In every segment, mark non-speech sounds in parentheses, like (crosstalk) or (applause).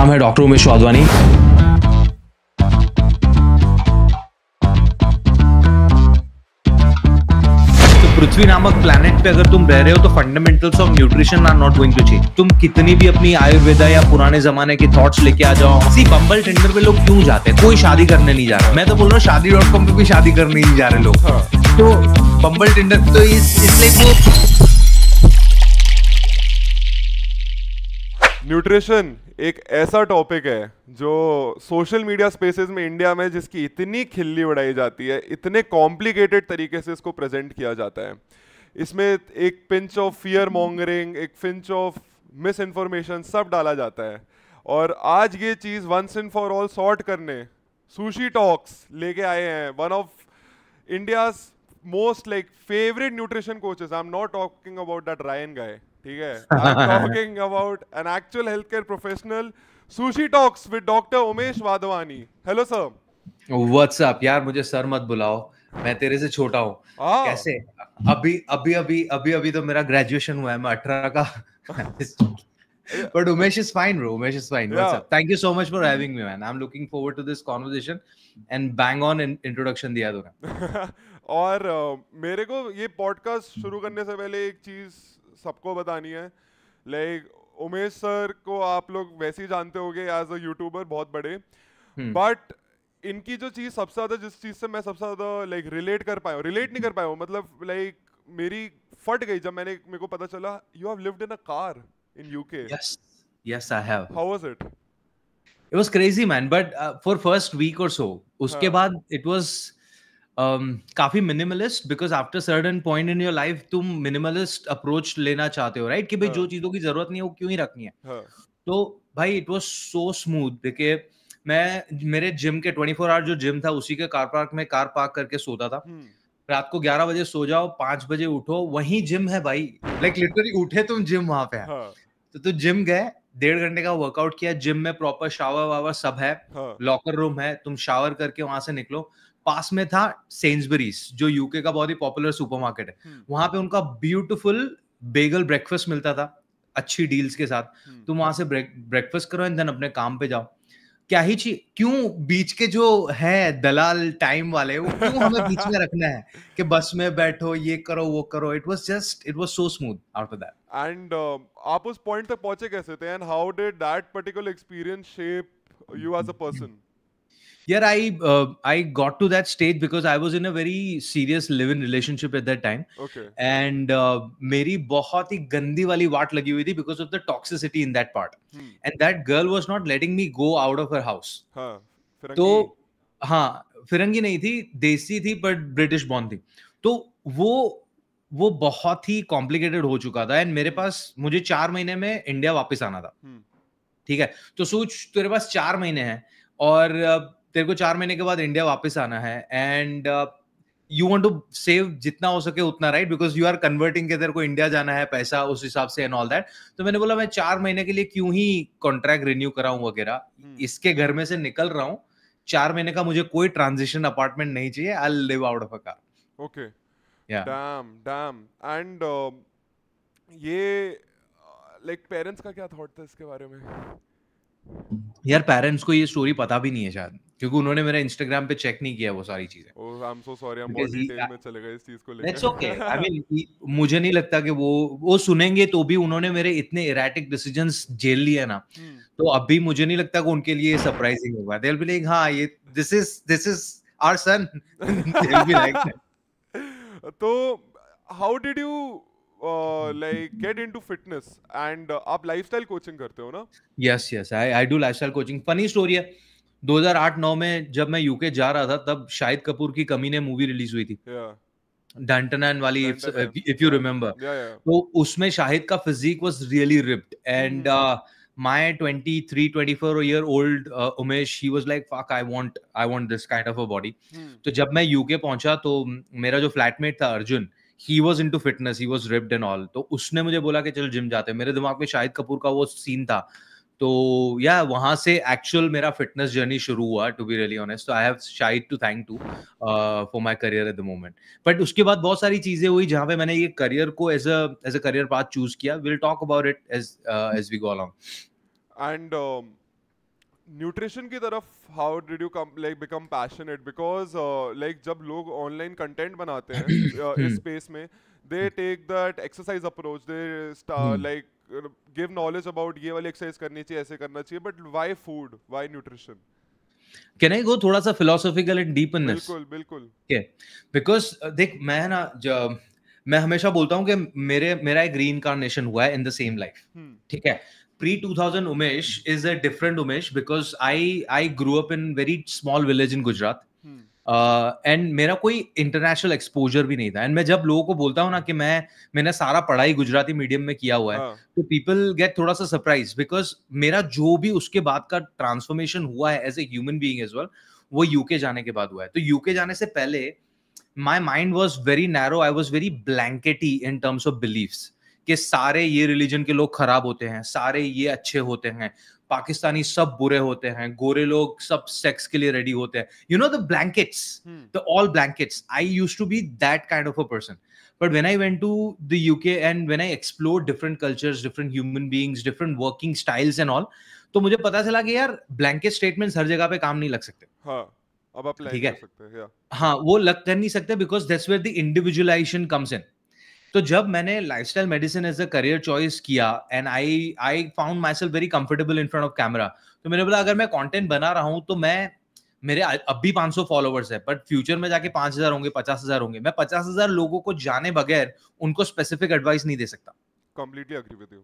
नाम है डॉक्टर उमेश वाधवानी तो पृथ्वी नामक प्लेनेट पे अगर तुम रह रहे हो तो fundamentals of nutrition are not going to change तुम कितनी भी अपनी आयुर्वेदा या पुराने जमाने के थॉट्स लेके आ जाओ सी बंबल टेंडर पे लोग क्यों जाते हैं कोई शादी करने नहीं जा रहा मैं तो बोल रहा हूँ शादी डॉट कॉम पे भी शादी करने नहीं जा रहे लोग हाँ। तो बम्बल टेंडर तो इस इसलिए न्यूट्रिशन एक ऐसा टॉपिक है जो सोशल मीडिया स्पेसेस में इंडिया में जिसकी इतनी खिल्ली उड़ाई जाती है इतने कॉम्प्लिकेटेड तरीके से इसको प्रेजेंट किया जाता है इसमें एक पिंच ऑफ फियर मॉन्गरिंग एक पिंच ऑफ मिस इन्फॉर्मेशन सब डाला जाता है और आज ये चीज़ once and for all sort करने सुशी टॉक्स लेके आए हैं one of India most like favourite nutrition coaches I am not talking about that Ryan guy ठीक है talking about an actual health care professional Sushi Talks with doctor Umesh Wadhwani hello sir what's up यार मुझे sir मत बुलाओ मैं तेरे से छोटा हूँ हाँ। कैसे अभी अभी अभी अभी अभी तो मेरा ग्रेजुएशन हुआ है मैं अठारह का but Umesh is fine bro. Umesh is fine Yeah. What's up? Thank you so much for having me, man. I'm looking forward to this conversation and bang on दिया तूने (laughs) और uh, मेरे को ये पॉडकास्ट शुरू करने से पहले एक चीज़ सबको बतानी है लाइक उमेश सर को आप लोग वैसे ही जानते हो गए एज अ यूट्यूबर बहुत बड़े बट हम्म। इनकी जो चीज़ सबसे ज़्यादा जिस चीज़ से मैं सबसे ज़्यादा लाइक रिलेट कर पाया रिलेट नहीं कर पाया हूँ मतलब लाइक मेरी फट गई जब मैंने मेरे को पता चला you have lived in a car in UK yes yes I have how was it it was crazy man but for first week और सो उसके हाँ। बाद इट वाज Um, काफी minimalist because after certain point in your life तुम minimalist approach लेना चाहते हो right right? कि भाई हाँ. जो चीजों की जरूरत नहीं है वो क्यों ही रखनी है हाँ. तो भाई इट वॉज सो स्मूथ देखिए मैं मेरे जिम के 24 फोर आवर जो जिम था उसी के कार पार्क में कार पार्क करके सोता था hmm. रात को 11 बजे सो जाओ 5 बजे उठो वही जिम है भाई लाइक like, लिटरली उठे तुम जिम वहां पे हाँ. तो तू तो जिम गए डेढ़ घंटे का वर्कआउट किया जिम में प्रॉपर शावर वावर सब है हाँ. लॉकर रूम है तुम शावर करके वहां से निकलो पास में था सेंसबरीज जो यूके का बहुत ही पॉपुलर सुपरमार्केट है हम्म। वहां पे उनका ब्यूटीफुल बेगल ब्रेकफास्ट मिलता था अच्छी डील्स के साथ हम्म। तुम वहां से ब्रेकफास्ट करो एंड देन अपने काम पे जाओ क्या ही चीज क्यों बीच के जो है दलाल टाइम वाले वो क्यों हमें बीच में रखना है (laughs) कि बस में बैठो ये करो वो करो it was just it was so smooth after that and आप उस पॉइंट तक पहुंचे कैसे थे and how did that particular experience shape you as a person yeah i uh, i got to that stage because i was in a very serious live in relationship at that time okay and uh, meri bahut hi gandi wali wat lagi hui thi because of the toxicity in that part hmm. and that girl was not letting me go out of her house ha तो हाँ फिरंगी नहीं थी देसी थी but British born थी तो वो वो बहुत ही कॉम्प्लिकेटेड हो चुका था एंड मेरे पास मुझे चार महीने में इंडिया वापस आना था ठीक है तो सोच तेरे पास चार महीने हैं और तेरे को चार महीने के बाद इंडिया वापस आना है and you want to save जितना हो सके उतना right because you are converting के तेरे को इंडिया जाना है पैसा उस हिसाब से एंड ऑल दैट तो मैंने बोला मैं चार महीने के लिए क्यों ही कॉन्ट्रैक्ट रिन्यू कराऊं वगैरह hmm. इसके घर में से निकल रहा हूँ चार महीने का मुझे कोई ट्रांजिशन अपार्टमेंट नहीं चाहिए I live out of a car okay damn damn and ये लाइक uh, पेरेंट्स का क्या थॉट था इसके बारे में यार पेरेंट्स को ये स्टोरी पता भी नहीं है शायद क्योंकि उन्होंने मेरा इंस्टाग्राम पे चेक नहीं किया वो सारी चीजें ओह आई एम सो सॉरी मुझे नहीं लगता कि वो वो सुनेंगे तो भी उन्होंने मेरे इतने इराटिक डिसीजन झेल लिए ना hmm. तो अभी मुझे नहीं लगता कि उनके लिए सरप्राइजिंग होगा दे विल बी ये this is this is our son तो how did you like get into fitness and आप लाइफ स्टाइल कोचिंग करते हो ना yes yes I I do lifestyle coaching funny story है 2008-9 में जब मैं यूके जा रहा था तब शाहिद कपूर की कमी ने मूवी रिलीज हुई थी yeah. वाली इफ यू रिमेम्बर तो उसमें शाहिद का physique was really ripped and my 23 24 year old uh, umesh he was like fuck i want i want this kind of a body hmm. तो जब मैं यूके पहुंचा तो मेरा जो फ्लैटमेट था Arjun he was into fitness he was ripped and all तो उसने मुझे बोला कि चल जिम जाते मेरे दिमाग में शाहिद कपूर का वो सीन था तो या वहां से एक्चुअल मेरा फिटनेस जर्नी शुरू हुआ टू बी रियली ऑनेस्ट तो I have Shahid to thank too for my career at the moment but उसके बाद बहुत सारी चीज़ें हुई जहां पे मैंने ये करियर को as a as a career path choose किया will talk about it as as we go along and nutrition की तरफ how did you come like become passionate because like जब लोग ऑनलाइन कंटेंट बनाते हैं (coughs) uh, इस space hmm. में they take that exercise approach they like give knowledge about ये वाली exercise करनी चाहिए ऐसे करना चाहिए but why food why nutrition can I go थोड़ा सा फिलोसॉफिकल एंड डीप इन बिल्कुल बिल्कुल बिकॉज देख मैं ना मैं हमेशा बोलता हूँ कि मेरे मेरा एक रीइनकारनेशन हुआ है इन द सेम लाइफ ठीक है pre 2000 umesh is a different umesh because i i grew up in very small village in gujarat hmm. And uh, मेरा कोई इंटरनेशनल एक्सपोजर भी नहीं था एंड मैं जब लोगों को बोलता हूँ ना कि मैं मैंने सारा पढ़ाई गुजराती मीडियम में किया हुआ है हाँ। तो पीपल गेट थोड़ा सा सरप्राइज बिकॉज मेरा जो भी उसके बाद का ट्रांसफॉर्मेशन हुआ है as a human being as well वो यूके जाने के बाद हुआ है तो यूके जाने से पहले my mind was very narrow I was very blankety in terms of belief के सारे ये रिलीजन के लोग खराब होते हैं सारे ये अच्छे होते हैं पाकिस्तानी सब बुरे होते हैं गोरे लोग सब सेक्स के लिए रेडी होते हैं you know the blankets the all blankets I use to be that kind of a person but when i went to the uk and when I explore different cultures different human beings different working styles and all तो मुझे पता चला कि यार blanket statements हर जगह पे काम नहीं लग सकते हाँ, अब आप ठीक है सकते, हाँ वो लग कर नहीं सकते because that's where the individualisation comes in तो जब मैंने lifestyle medicine as a career choice किया and I I found myself very comfortable in front of camera तो मैंने बोला अगर मैं कंटेंट बना रहा हूँ तो मैं मेरे अब भी 500 फॉलोअर्स है बट फ्यूचर में जाके 5000 होंगे 50000 होंगे मैं 50000 लोगों को जाने बगैर उनको स्पेसिफिक एडवाइस नहीं दे सकता कंप्लीटली एग्री विद यू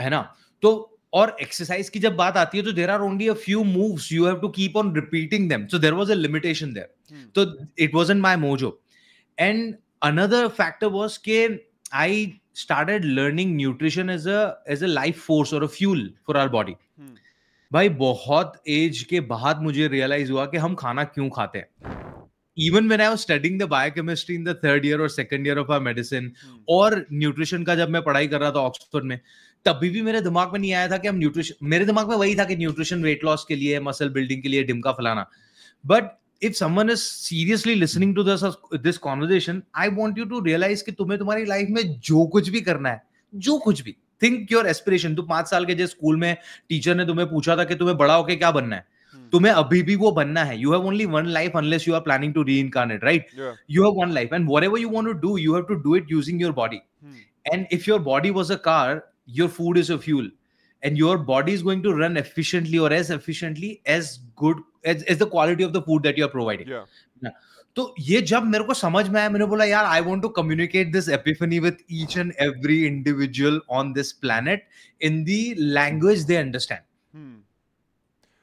है ना तो और एक्सरसाइज की जब बात आती है तो there are only a few moves you have to keep on repeating them so there was a limitation there तो it was my mojo and another factor was के I started learning nutrition as a as a life force or a fuel for our body. Hmm. भाई बहुत as के बाद मुझे realise हुआ कि हम खाना क्यों खाते हैं even when I was studying the biochemistry in the third year और second year of our medicine और न्यूट्रिशन का जब मैं पढ़ाई कर रहा था ऑक्सफोर्ड में तभी भी मेरे दिमाग में नहीं आया था कि हम न्यूट्रिशन मेरे दिमाग में वही था कि न्यूट्रिशन वेट लॉस के लिए मसल बिल्डिंग के लिए डिमका फलाना but if someone is seriously listening to this this conversation I want you to realise कि तुम्हें तुम्हारी लाइफ में जो कुछ भी करना है जो कुछ भी थिंक योर एस्पिरेशन तुम पांच साल के जिस स्कूल में टीचर ने तुम्हें पूछा था कि तुम्हें बड़ा होकर क्या बनना है हम्म। तुम्हें अभी भी वो बनना है you have only one life unless you are planning to reincarnate right you have one life and whatever you want to do you have to do it using your body and if your body was a car your food is a fuel and your body is going to run efficiently और as efficiently as good as the quality of the food that you are providing तो ये जब मेरे को समझ में आया मैंने बोला यार I want to communicate this epiphany with each and every individual on this planet in the language they understand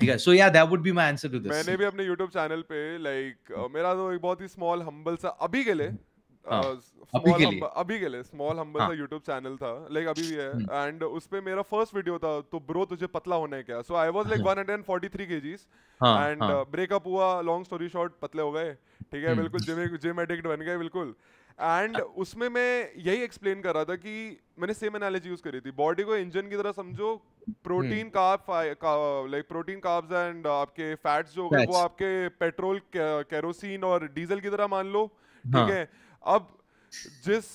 ठीक है मैंने भी अपने YouTube चैनल पे लाइक मेरा तो एक बहुत ही स्मॉल हम्बल सा अभी के लिए हाँ। अभी के लिए अभी के लिए स्मॉल हम्बल हाँ। सा यूट्यूब चैनल था लाइक अभी भी है एंड हम्म। उस पे मेरा फर्स्ट वीडियो था तो ब्रो तुझे पतला होने क्या so I was like 143 kgs and breakup हुआ लॉन्ग स्टोरी शॉर्ट पतले हो गए ठीक है हम्म। बिल्कुल जिम जिम एडिक्ट बन गए बिल्कुल एंड उसमें मैं यही एक्सप्लेन कर रहा था कि मैंने सेम एनालॉजी यूज करी थी बॉडी को इंजन की तरह समझो protein carb like protein carbs and आपके फैट्स जो हो गए वो आपके पेट्रोल केरोसिन और डीजल की तरह मान लो ठीक हाँ। है अब जिस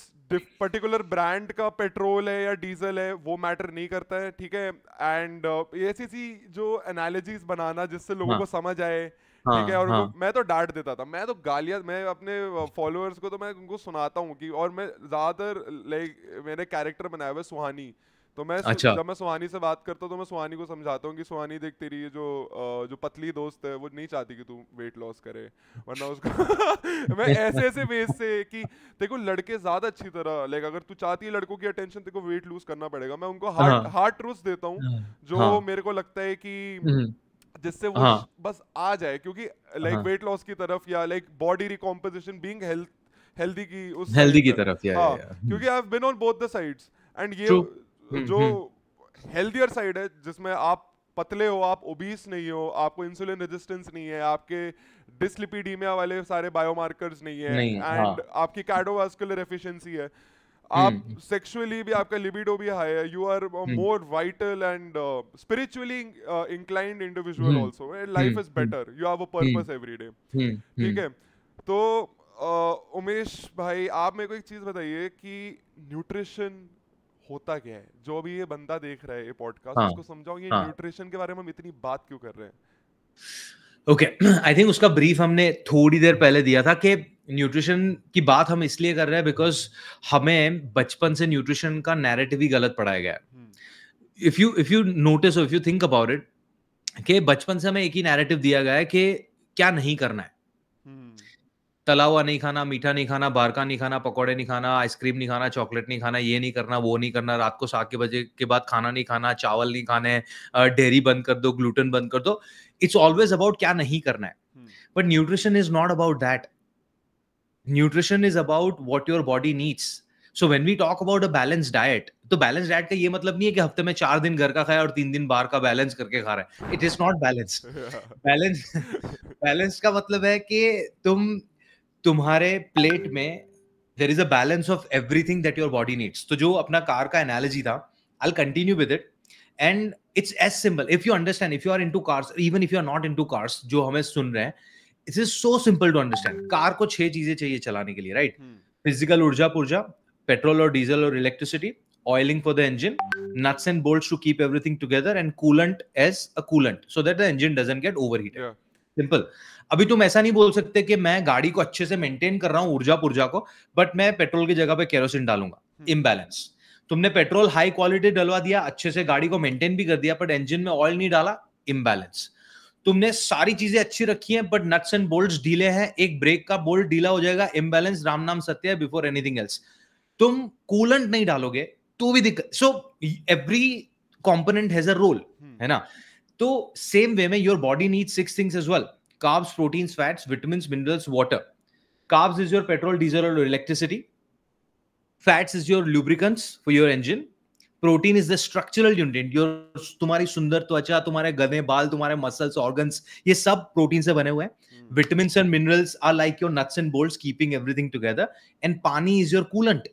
पर्टिकुलर ब्रांड का पेट्रोल है या डीजल है वो मैटर नहीं करता है ठीक है एंड ऐसी सी जो एनालिजीज बनाना जिससे लोगों हाँ। को समझ आए हाँ, ठीक है और हाँ. मैं तो डांट देता था मैं तो गालियां मैं अपने फॉलोअर्स uh, को तो मैं उनको सुनाता हूँ कि और मैं ज्यादातर लाइक मेरे कैरेक्टर बनाया हुआ सुहानी तो मैं अच्छा। जब मैं सुहानी से बात करता हूँ तो मैं सुहानी को समझाता हूँ कि सुहानी देख तेरी ये जो जो पतली दोस्त है वो नहीं चाहती कि तू वेट लॉस करे वरना उसको (laughs) मैं ऐसे ऐसे वेज से कि देखो लड़के ज्यादा अच्छी तरह लाइक अगर तू चाहती है लड़कों की अटेंशन तेको वेट लूज करना पड़ेगा मैं उनको हार्ट हाँ। हार्ट ट्रूथ देता हूँ हाँ। जो हाँ। मेरे को लगता है कि हम्म। जिससे वो हाँ। बस आ जाए क्योंकि लाइक वेट लॉस की तरफ या like body recomposition being health healthy की उस हेल्दी की तरफ या। हाँ, क्योंकि I have been on both the sides and ये हम्म, जो हेल्थियर हम्म। साइड है जिसमें आप पतले हो आप ओबीस नहीं हो आपको इंसुलिन रेजिस्टेंस नहीं है आपके डिसलिपिडीमिया वाले सारे बायोमार्कर्स नहीं है एंड हाँ. आपकी कार्डोवास्कुलर एफिशिएंसी है आप सेक्सुअली हम्म। भी आपका लिबिडो भी हाई है you are more vital and spiritually inclined individual also life is better you have a purpose everyday ठीक है तो uh, उमेश भाई आप मेरे को एक चीज बताइए कि न्यूट्रिशन होता क्या है जो भी ये बंदा देख रहा है ये पॉडकास्ट हाँ, उसको समझाओ ये न्यूट्रिशन हाँ। के बारे में हम इतनी बात क्यों कर रहे हैं ओके आई थिंक उसका ब्रीफ हमने थोड़ी देर पहले दिया था कि न्यूट्रिशन की बात हम इसलिए कर रहे हैं बिकॉज हमें बचपन से न्यूट्रिशन का नैरेटिव ही गलत पढ़ाया गया if you if you notice if you think about it कि बचपन से हमें एक ही नैरेटिव दिया गया है कि क्या नहीं करना है तला हुआ नहीं खाना मीठा नहीं खाना बाहर का नहीं खाना पकौड़े नहीं खाना आइसक्रीम नहीं खाना चॉकलेट नहीं खाना ये नहीं करना वो नहीं करना रात को सात के बजे के बाद खाना नहीं खाना चावल नहीं खाने डेयरी बंद कर दो ग्लूटन बंद कर दो इट्स ऑलवेज अबाउट क्या नहीं करना है but nutrition is not about that nutrition is about what your body needs so when we talk about a balance diet तो बैलेंस डाइट का ये मतलब नहीं है कि हफ्ते में चार दिन घर का खाए और तीन दिन बाहर का बैलेंस करके खा रहा है it is not balance balance balance का मतलब है कि तुम तुम्हारे प्लेट में there is a balance of everything that your body needs तो जो अपना कार का एनालॉजी था I continue with it and it's as simple if you understand if you are into cars even if you are not into cars जो हमें सुन रहे हैं it is so simple to understand car को छह चीजें चाहिए चलाने के लिए राइट फिजिकल hmm. ऊर्जा पुर्जा पेट्रोल और डीजल और electricity oiling for the engine nuts and bolts to keep everything together, and coolant as a coolant so that the engine doesn't get overheated simple अभी तुम ऐसा नहीं बोल सकते कि मैं गाड़ी को अच्छे से मेंटेन कर रहा हूँ ऊर्जा पुर्जा को बट मैं पेट्रोल की जगह पे केरोसिन डालूंगा इम्बेलेंस हम्म। तुमने पेट्रोल हाई क्वालिटी डलवा दिया अच्छे से गाड़ी को मेंटेन भी कर दिया बट इंजन में ऑयल नहीं डाला इम्बेलेंस तुमने सारी चीजें अच्छी रखी हैं बट नट्स एंड बोल्ट ढीले हैं एक ब्रेक का बोल्ट ढीला हो जाएगा इम्बेलेंस राम नाम सत्य है बिफोर एनीथिंग एल्स तुम कूलेंट नहीं डालोगे तो भी दिक्कत so every component has a role है ना तो सेम वे में your body need six things as well carbs proteins fats vitamin minerals water carbs is your petrol diesel और electricity fats is your lubricants for your engine protein is the structural unit your तुम्हारी सुंदर त्वचा तुम्हारे गने बाल तुम्हारे muscles organs ये सब प्रोटीन से बने हुए हैं vitamin and minerals are like your nuts and bolts keeping everything together and pani is your coolant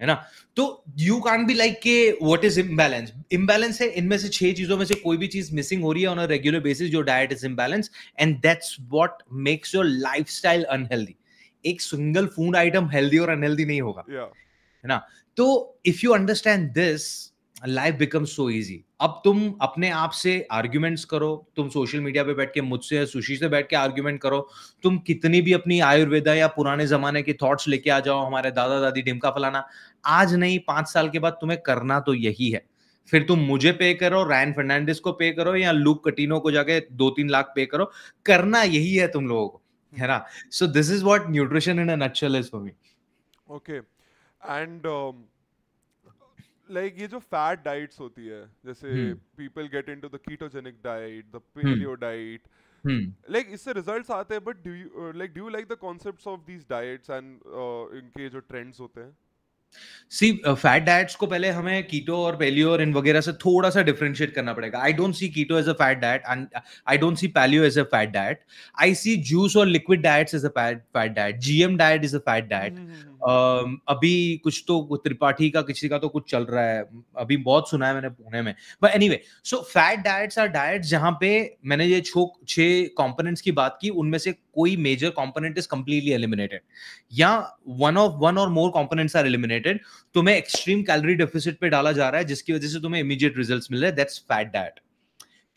है ना तो यू कैन बी लाइक के व्हाट इज इम्बैलेंस इम्बैलेंस है इनमें से छह चीजों में से कोई भी चीज मिसिंग हो रही है on a regular basis your diet is imbalance and that's what makes your lifestyle unhealthy एक सिंगल फूड आइटम हेल्दी और अनहेल्दी नहीं होगा है yeah. ना तो if you understand this life becomes so easy अब तुम अपने आप से आर्ग्यूमेंट्स करो तुम सोशल मीडिया पे बैठ के मुझसे सुशी से बैठ के आर्ग्यूमेंट करो तुम कितनी भी अपनी आयुर्वेदा या पुराने जमाने के थॉट्स लेके आ जाओ हमारे दादा दादी ढिमका फलाना आज नहीं पांच साल के बाद तुम्हें करना तो यही है फिर तुम मुझे पे करो रैन फर्नांडिस को पे करो या लूक कटिनो को जाके दो तीन लाख पे करो करना यही है तुम लोगों को है ना so this is what nutrition in a nutshell is for me okay and like ये जो फैट डाइट्स होती है जैसे people get into the ketogenic diet the paleo diet like इससे रिजल्ट्स आते हैं but do like do you like the concept of these diets and इनके जो ट्रेंड्स होते हैं सी फैट डाइट्स को पहले हमें कीटो और पेलियो और इन वगैरह से थोड़ा सा डिफरेंशिएट करना पड़ेगा I don't see keto as a fat diet and I don't see paleo as a fat diet I see juice और liquid diets as a fat diet GM diet is a fat diet अभी कुछ तो त्रिपाठी का किसी का तो कुछ चल रहा है अभी बहुत सुना है मैंने पुणे में but anyway so fat diets are diets जहां पे मैंने ये छो छः कॉम्पोनेंट्स की बात की उनमें से कोई major component is completely eliminated या वन ऑफ वन और मोर कॉम्पोनेंट्स आर एलिमिनेटेड तुम्हें एक्सट्रीम कैलोरी डेफिसिट पे डाला जा रहा है जिसकी वजह से तुम्हें इमीडिएट रिजल्ट मिल रहे हैं that's fat diet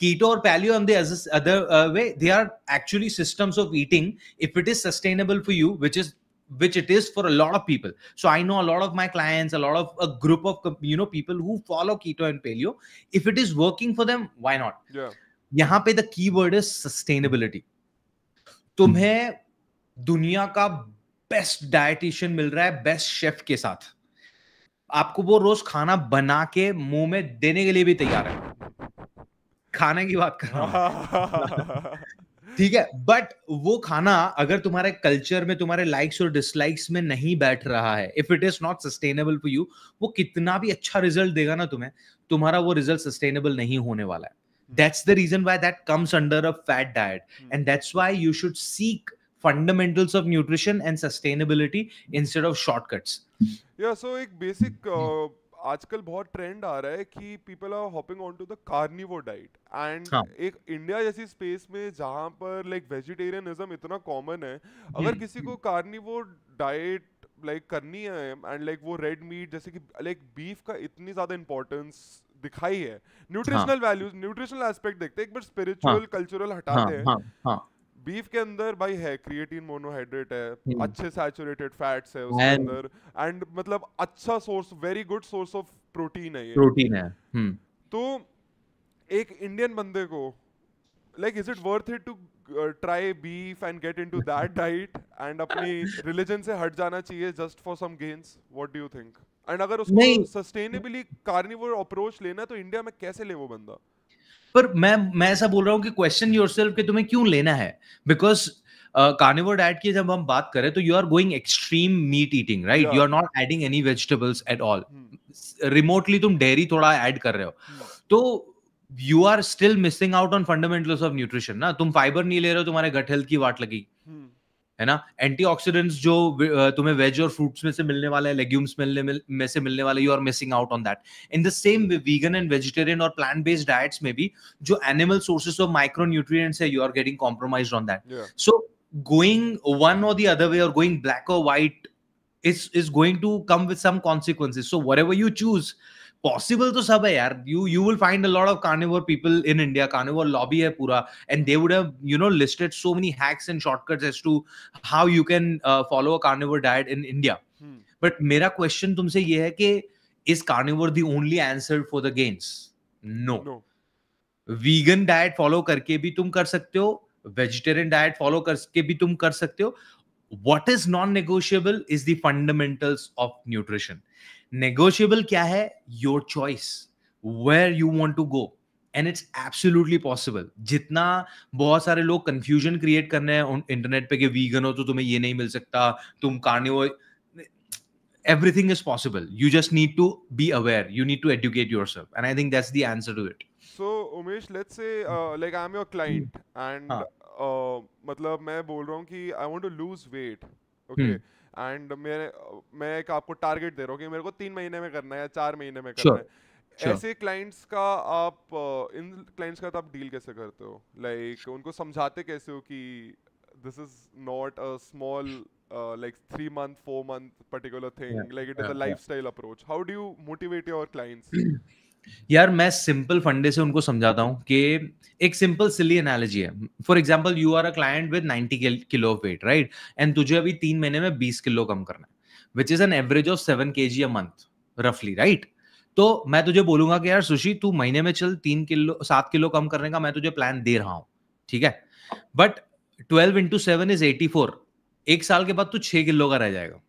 keto or paleo and the other uh, way they are actually systems of eating if it is sustainable for you which is which it is for a lot of people so i know a lot of my clients a lot of a group of you know people who follow keto and paleo if it is working for them why not yeah yahan pe the keyword is sustainability tumhe duniya ka का best dietitian मिल रहा है best chef के साथ आपको वो रोज खाना बना के मुंह में देने के लिए भी तैयार है खाने की बात कर रहा हूँ ठीक है बट वो खाना अगर तुम्हारे कल्चर में तुम्हारे लाइक्स और डिसलाइक्स में नहीं बैठ रहा है if it is not sustainable for you वो कितना भी अच्छा रिजल्ट देगा ना तुम्हें तुम्हारा वो रिजल्ट सस्टेनेबल नहीं होने वाला है that's the reason why that comes under a fat diet and that's why you should seek fundamentals of nutrition and sustainability instead of shortcuts या सो एक बेसिक हम्म। uh... आजकल बहुत ट्रेंड आ रहा है कि people are hopping on to the carnivore diet and एक India जैसी space में जहां पर लाइक like, वेजिटेरियनिज्म इतना कॉमन है अगर हम्म। किसी को कार्निवो डाइट लाइक like, करनी है एंड लाइक like, वो रेड मीट जैसे कि लाइक like, बीफ का इतनी ज्यादा इंपॉर्टेंस दिखाई है न्यूट्रिशनल वैल्यूज न्यूट्रिशनल एस्पेक्ट देखते हैं एक बार स्पिरिचुअल कल्चरल हटाते हैं बीफ के अंदर भाई है क्रिएटिन मोनोहाइड्रेट है हम्म। अच्छे सैचुरेटेड फैट्स है उसके अंदर एंड मतलब अच्छा source very good source of protein है ये प्रोटीन है हम्म। तो एक इंडियन बंदे को like is it worth it to try beef and get into that diet and अपनी रिलीजन से हट जाना चाहिए just for some gains what do you think and अगर उसको सस्टेनेबली कार्निवोर अप्रोच लेना है तो इंडिया में कैसे ले वो बंदा पर मैं मैं ऐसा बोल रहा हूँ कि क्वेश्चन योर सेल्फ कि तुम्हें क्यों लेना है बिकॉज कार्निवर डाइट की जब हम बात करें तो you are going extreme meat eating right you are not adding any vegetables at all remotely तुम डेयरी थोड़ा ऐड कर रहे हो hmm. तो you are still missing out on fundamentals of nutrition ना तुम फाइबर नहीं ले रहे हो तुम्हारे गट हेल्थ की वाट लगेगी hmm. है ना एंटीऑक्सीडेंट्स जो तुम्हें वेज और फ्रूट्स में से मिलने वाले लेग्यूम्स मिलने में से मिलने वाले you are missing out on that in the same vegan and vegetarian और प्लांट बेस्ड डाइट्स में भी जो animal sources of micro nutrients है you are getting compromise on that so going one or the other way or going black or white is is going to come with some consequences so whatever you choose possible तो सब है यार you you will find a lot of carnivore people in India carnivore lobby है पूरा and they would have you know listed so many hacks and shortcuts as to how you can follow a carnivore diet in India but मेरा question तुमसे ये है कि is carnivore the only answer for the gains no vegan diet follow करके भी तुम कर सकते हो वेजिटेरियन डाइट फॉलो करके भी तुम कर सकते हो what is non negotiable is the fundamentals of nutrition negotiable क्या है your choice where you want to go and it's absolutely possible जितना बहुत सारे लोग कंफ्यूजन क्रिएट कर रहे हैं इंटरनेट पे कि वीगन हो तो तुम्हें ये नहीं मिल सकता तुम कार्नि everything is possible you just need to be aware you need to educate yourself and I think that's the answer to it so Umesh let's say like I am your client and मतलब मैं बोल रहा हूं कि I want to lose weight okay and मैं मैं एक आपको टारगेट दे रहा हूँ कि मेरे को तीन महीने में करना है या चार महीने में करना है ऐसे क्लाइंट्स का आप इन क्लाइंट्स का तो आप डील कैसे करते हो लाइक उनको समझाते कैसे हो कि this is not a small like three month four month particular thing like it is a lifestyle approach how do you motivate your clients यार मैं सिंपल फंडे से उनको समझाता हूँ कि एक सिंपल सिली एनालॉजी है for example you are a client with ninety kilo of weight right and तुझे अभी तीन महीने में बीस किलो कम करना है which is an average of seven K G a month रफली राइट तो मैं तुझे बोलूंगा कि यार सुशी तू महीने में चल तीन किलो सात किलो कम करने का मैं तुझे प्लान दे रहा हूँ ठीक है but twelve into seven is eighty four एक साल के बाद तू तो छह किलो का रह जाएगा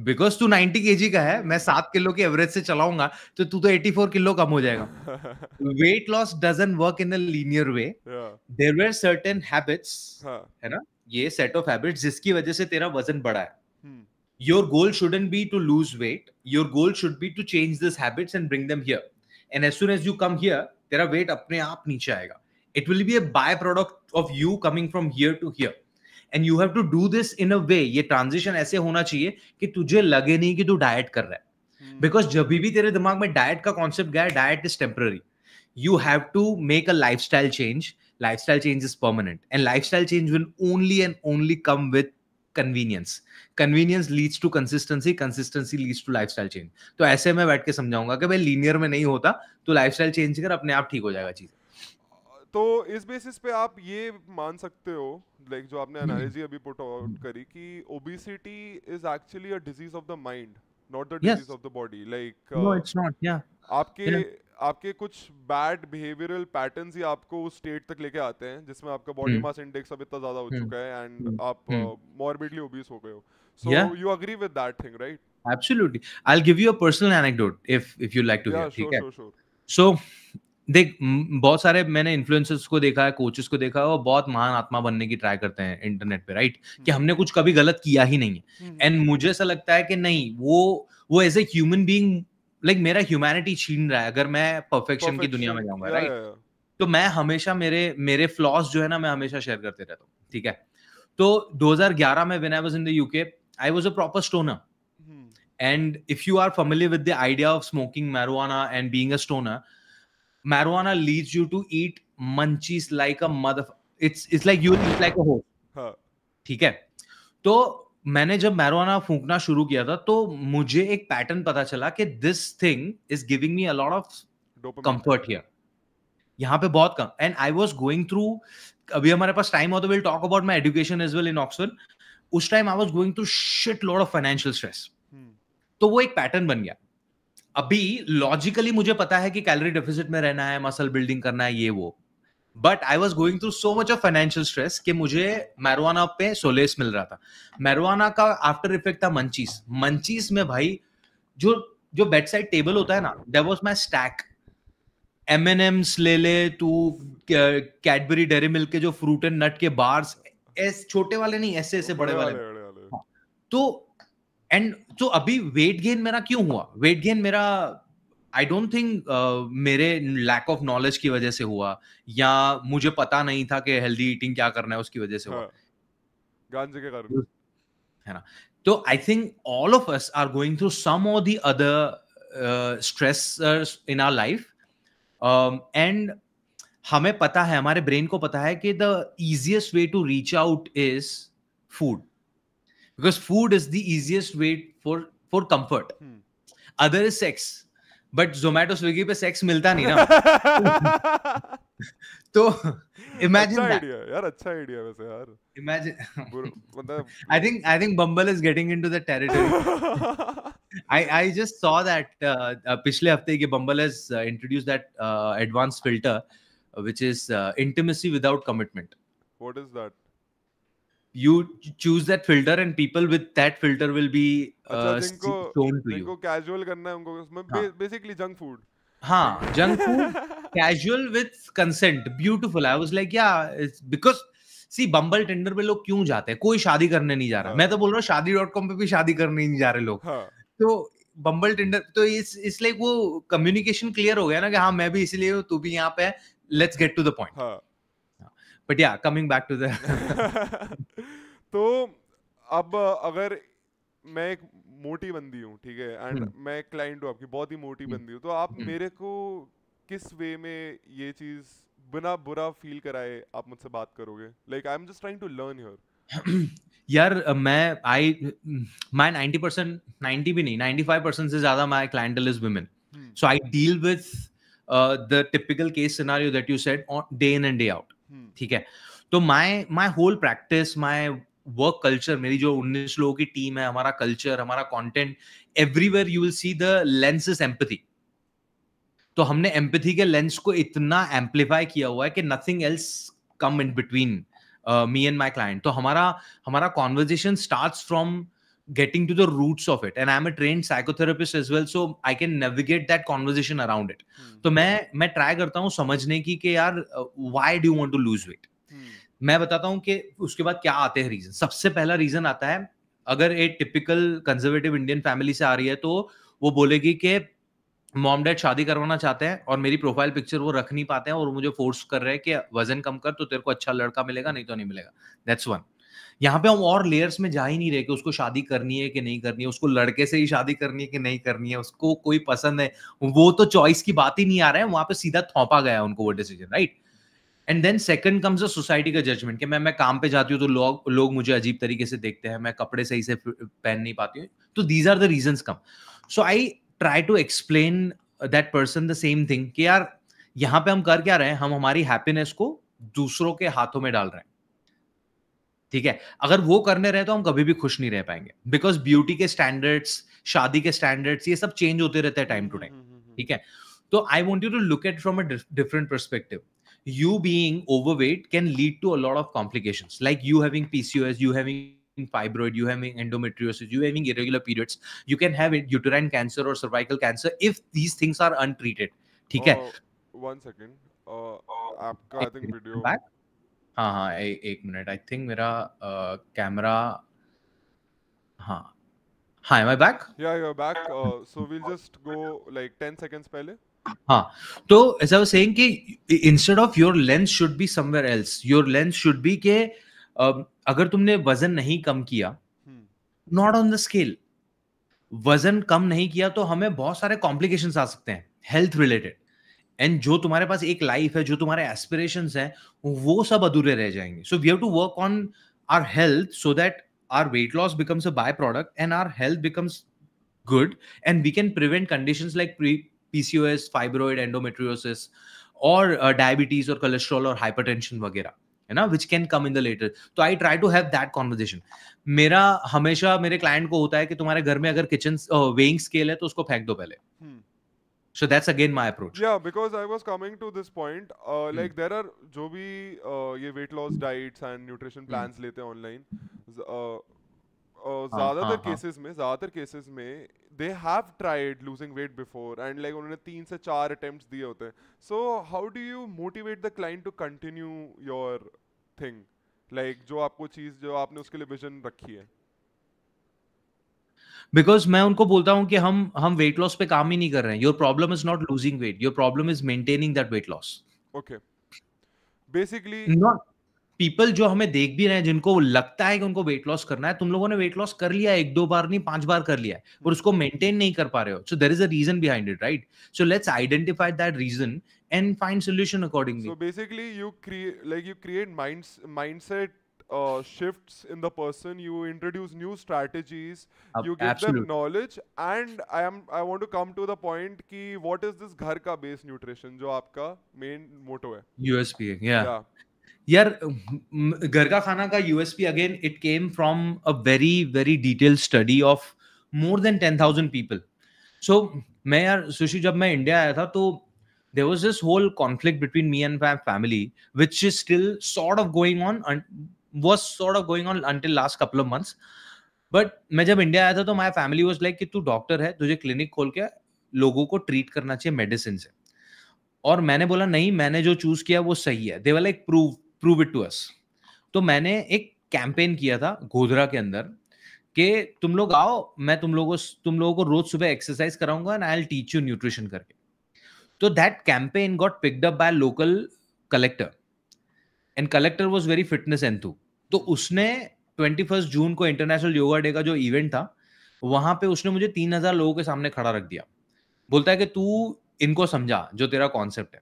बिकॉज तू 90 के का है मैं सात किलो के एवरेज से चलाऊंगा तो तू तो 84 किलो कम हो जाएगा weight loss doesn't work in linear way there are certain habits है ना ये सेट ऑफ हैबिट्स जिसकी वजह से तेरा वजन बढ़ा है your goal shouldn't be to lose weight your goal should be to change this habits and bring them here and as soon as you come here तेरा वेट अपने आप नीचे आएगा it will be a byproduct of you coming from here to here and you have to do this in a way ये transition ऐसे होना चाहिए कि तुझे लगे नहीं कि तू डाइट कर रहा है बिकॉज hmm. जब भी तेरे दिमाग में डाइट का कॉन्सेप्ट गया diet is temporary you have to make a lifestyle change lifestyle change is permanent and lifestyle change will only and only come with convenience convenience leads to consistency consistency leads to lifestyle change तो ऐसे मैं बैठ के समझाऊंगा कि भाई linear में नहीं होता तो लाइफ स्टाइल चेंज कर अपने आप ठीक हो जाएगा चीज़ तो इस बेसिस पे आप ये मान सकते हो लाइक जो आपने एनालिजी अभी पुट आउट करी कि obesity is actually a disease of the mind not the disease of the body like no it's not या आपके आपके कुछ बैड बिहेवियरल पैटर्न्स ही आपको उस स्टेट तक लेके आते हैं जिसमें आपका बॉडी मास इंडेक्स अब इतना ज्यादा हो hmm. चुका है एंड hmm. आप मॉर्बिडली hmm. ओबेस uh, हो गए हो so you agree with that thing right absolutely I will give you a personal anecdote if if you like to hear ठीक है सो देख बहुत सारे मैंने इन्फ्लुएंसर्स को देखा है कोचेस को देखा है वो बहुत महान आत्मा बनने की ट्राई करते हैं इंटरनेट पे राइट कि हम्म। हमने कुछ कभी गलत किया ही नहीं है एंड हम्म। मुझे ऐसा लगता है कि नहीं वो वो as a human being like मेरा ह्यूमैनिटी छीन रहा है अगर मैं परफेक्शन की दुनिया में जाऊंगा राइट तो मैं हमेशा मेरे मेरे फ्लॉस जो है ना मैं हमेशा शेयर करते रहता हूँ ठीक है तो 2011 में when I was in the UK I was a proper stoner and if you are familiar with the idea of smoking marijuana and being a stoner marijuana leads you to eat munchies like a mother it's it's like you eat like a horse हाँ। ठीक है तो मैंने जब मैरोना फूकना शुरू किया था तो मुझे एक पैटर्न पता चला कि this thing is giving me a lot of comfort here यहाँ पे बहुत कम and I was going through अभी हमारे पास टाइम हो तो will talk about my education is well in Oxford उस time I was going through shitload of financial stress तो वो एक पैटर्न बन गया अभी लॉजिकली मुझे पता है कि कैलोरी डेफिसिट में रहना है मसल बिल्डिंग करना है ये वो but I was going through so much of financial stress कि मुझे मैरवाना पे सोलेस मिल रहा था मैरवाना का आफ्टर इफेक्ट था मंचीस मंचीस में भाई जो जो बेड साइड टेबल होता है ना there was my stack M and M's ले ले तू कैडबरी डेरी मिल्क के जो फ्रूट एंड नट के बार्स छोटे वाले नहीं ऐसे ऐसे बड़े वाले। हाँ। तो एंड तो अभी वेट गेन मेरा क्यों हुआ वेट गेन मेरा आई डोंट थिंक मेरे लैक ऑफ नॉलेज की वजह से हुआ या मुझे पता नहीं था कि हेल्दी ईटिंग क्या करना है उसकी वजह से हुआ हाँ, गांजे के कारण है ना तो I think all of us are going through some of the other stress in our life and हमें पता है हमारे ब्रेन को पता है कि the easiest way to reach out is food because food is the easiest way for for comfort other is sex but Zomato Swiggy पे sex मिलता नहीं ना (laughs) तो इमेजिन (laughs) अच्छा आइडिया यार अच्छा आइडिया वैसे यार इमेजिन मतलब I think I think Bumble is getting into the territory I I just saw that पिछले हफ्ते के Bumble is introduce that advance filter which is intimacy without commitment what is that you choose that filter and people with that filter will be uh, अच्छा, जिनको, shown to you casual करना है उनको उसमें हाँ. basically junk food हाँ junk food casual with consent beautiful I was like yeah it's because see Bumble Tinder पे लोग क्यों जाते हैं कोई शादी करने नहीं जा रहा हाँ. मैं तो बोल रहा हूँ शादी डॉट कॉम पे भी शादी करने नहीं जा रहे लोग हाँ. तो बम्बल टेंडर तो इस इस लाइक वो कम्युनिकेशन क्लियर हो गया ना कि हाँ मैं भी इसलिए तू भी यहाँ पे let's get to the point but yeah coming back to तो अब अगर मैं एक मोटी बंदी हूँ ठीक है एंड हम्म। मैं एक क्लाइंट हूँ आपकी बहुत ही मोटी हम्म। बंदी हूँ तो आप हम्म। मेरे को किस वे में ये चीज बिना बुरा फील कराए आप मुझसे बात करोगे like I am just trying to learn your यार मैं आई माय 90 परसेंट नाइन्टी भी नहीं 95 परसेंट से ज्यादा my clientele is women so I deal with the typical case scenario that you said day in and day out hmm. ठीक है तो my my whole practice my work culture मेरी जो उन्नीस लोगों की टीम है हमारा कल्चर हमारा content everywhere you will see the lens is empathy तो हमने एम्पथी के लेंस को इतना एम्पलीफाई किया हुआ है कि nothing else come in between me and my client तो हमारा हमारा conversation start from getting to the roots of it and i'm a trained psychotherapist as well so i can navigate that conversation around it so hmm. तो मैं मैं try करता हूँ समझने की कि यार why do want to lose weight मैं बताता हूँ कि उसके बाद क्या आते हैं रीजन सबसे पहला रीजन आता है अगर एक टिपिकल कंजर्वेटिव इंडियन फैमिली से आ रही है तो वो बोलेगी कि मॉम डैड शादी करवाना चाहते हैं और मेरी प्रोफाइल पिक्चर वो रख नहीं पाते हैं और मुझे फोर्स कर रहे हैं कि वजन कम कर तो तेरे को अच्छा लड़का मिलेगा नहीं तो नहीं मिलेगा दैट्स वन यहाँ पे हम और लेयर्स में जा ही नहीं रहे कि उसको शादी करनी है कि नहीं करनी है उसको लड़के से ही शादी करनी है कि नहीं करनी है उसको कोई पसंद है वो तो चॉइस की बात ही नहीं आ रहा है वहां पे सीधा थोपा गया उनको वो decision right and then second comes a society का जजमेंट कि मैं मैं काम पे जाती हूँ तो लोग लोग मुझे अजीब तरीके से देखते हैं मैं कपड़े सही से पहन नहीं पाती हूँ तो these are the reason come so I try to explain that person the same thing कि यार यहाँ पे हम कर क्या रहे हैं हम हमारी हैप्पीनेस को दूसरों के हाथों में डाल रहे हैं ठीक है अगर वो करने रहे तो हम कभी भी खुश नहीं रह पाएंगे बिकॉज ब्यूटी के स्टैंडर्ड्स शादी के स्टैंडर्ड्स ये सब चेंज होते रहते हैं टाइम टू टाइम ठीक है तो I want you to look at from a different perspective you being overweight can lead to a lot of complications like you having pcos you having fibroid you having endometriosis you having irregular periods you can have it, uterine cancer or cervical cancer if these things are untreated ठीक है one second uh, aapka, I think video back? हाँ हाँ ए, एक मिनट I think मेरा camera हाँ हाँ एम बैक या you're back. Uh, so we'll just go like 10 seconds पहले. हाँ तो एज आई सेइंग कि instead of your lens should be somewhere else your lens should be के uh, अगर तुमने वजन नहीं कम किया नॉट ऑन द स्केल वजन कम नहीं किया तो हमें बहुत सारे कॉम्प्लिकेशंस आ सकते हैं हेल्थ रिलेटेड एंड जो तुम्हारे पास एक लाइफ है जो तुम्हारे एस्पिरेशन है वो सब अधूरे रह जाएंगे so we have to work on our health so that our weight loss becomes a byproduct and our health becomes good and we can prevent condition like PCOS fibroid endometriosis और diabetes और cholesterol और hypertension वगैरह है ना which can come in the later तो I try to have that conversation मेरा हमेशा मेरे क्लाइंट को होता है कि तुम्हारे घर में अगर किचन वेइंग स्केल है तो उसको फेंक दो पहले hmm. so that's again my approach yeah because i was coming to this point uh, mm. like there are jo bhi uh, ye weight loss diets and nutrition hmm. plans mm. lete online ज्यादातर uh, uh, cases में ज्यादातर cases में they have tried losing weight before and like उन्होंने तीन से चार attempts दिए होते हैं so how do you motivate the client to continue your thing like जो आपको चीज जो आपने उसके लिए विजन रखी है बिकॉज मैं उनको बोलता हूँ कि हम हम वेट लॉस पे काम ही नहीं कर रहे हैं your problem is not losing weight your problem is maintaining that weight loss okay basically not people जो हमें देख भी रहे हैं जिनको लगता है कि उनको वेट लॉस करना है तुम लोगों ने वेट लॉस कर लिया एक दो बार नहीं पांच बार कर लिया है और उसको मेंटेन नहीं कर पा रहे हो so there is a reason behind it right so let's identify that reason and find solution accordingly so basically you create like you create mind mindset shifts in the person you introduce new strategies uh, you give absolutely. them knowledge and i am i want to come to the point ki what is this ghar ka का nutrition jo aapka main motto hai usp yeah, yeah. यार घर का खाना का USP again it came from a very very detail study of more than ten thousand people so मैं यार सुशी जब मैं इंडिया आया था तो there was this whole conflict between me and my family which is still sort of going on was sort of going on until last couple of months but मैं जब इंडिया आया था तो माई फैमिली वॉज लाइक कि तू doctor है तुझे clinic खोल के लोगों को ट्रीट करना चाहिए मेडिसिन से और मैंने बोला नहीं मैंने जो चूज किया वो सही है दे देवर like prove prove it to us तो मैंने एक कैंपेन किया था गोधरा के अंदर कि तुम लोग आओ मैं तुम लोगों तुम लोगों को रोज सुबह एक्सरसाइज कराऊंगा and I will teach you nutrition करके तो that campaign got picked up by local collector and collector was very fitness enthu तो उसने ट्वेंटी फर्स्ट जून को इंटरनेशनल योगा डे का जो इवेंट था वहां पे उसने मुझे तीन हजार लोगों के सामने खड़ा रख दिया बोलता है कि तू इनको समझा जो तेरा कॉन्सेप्ट है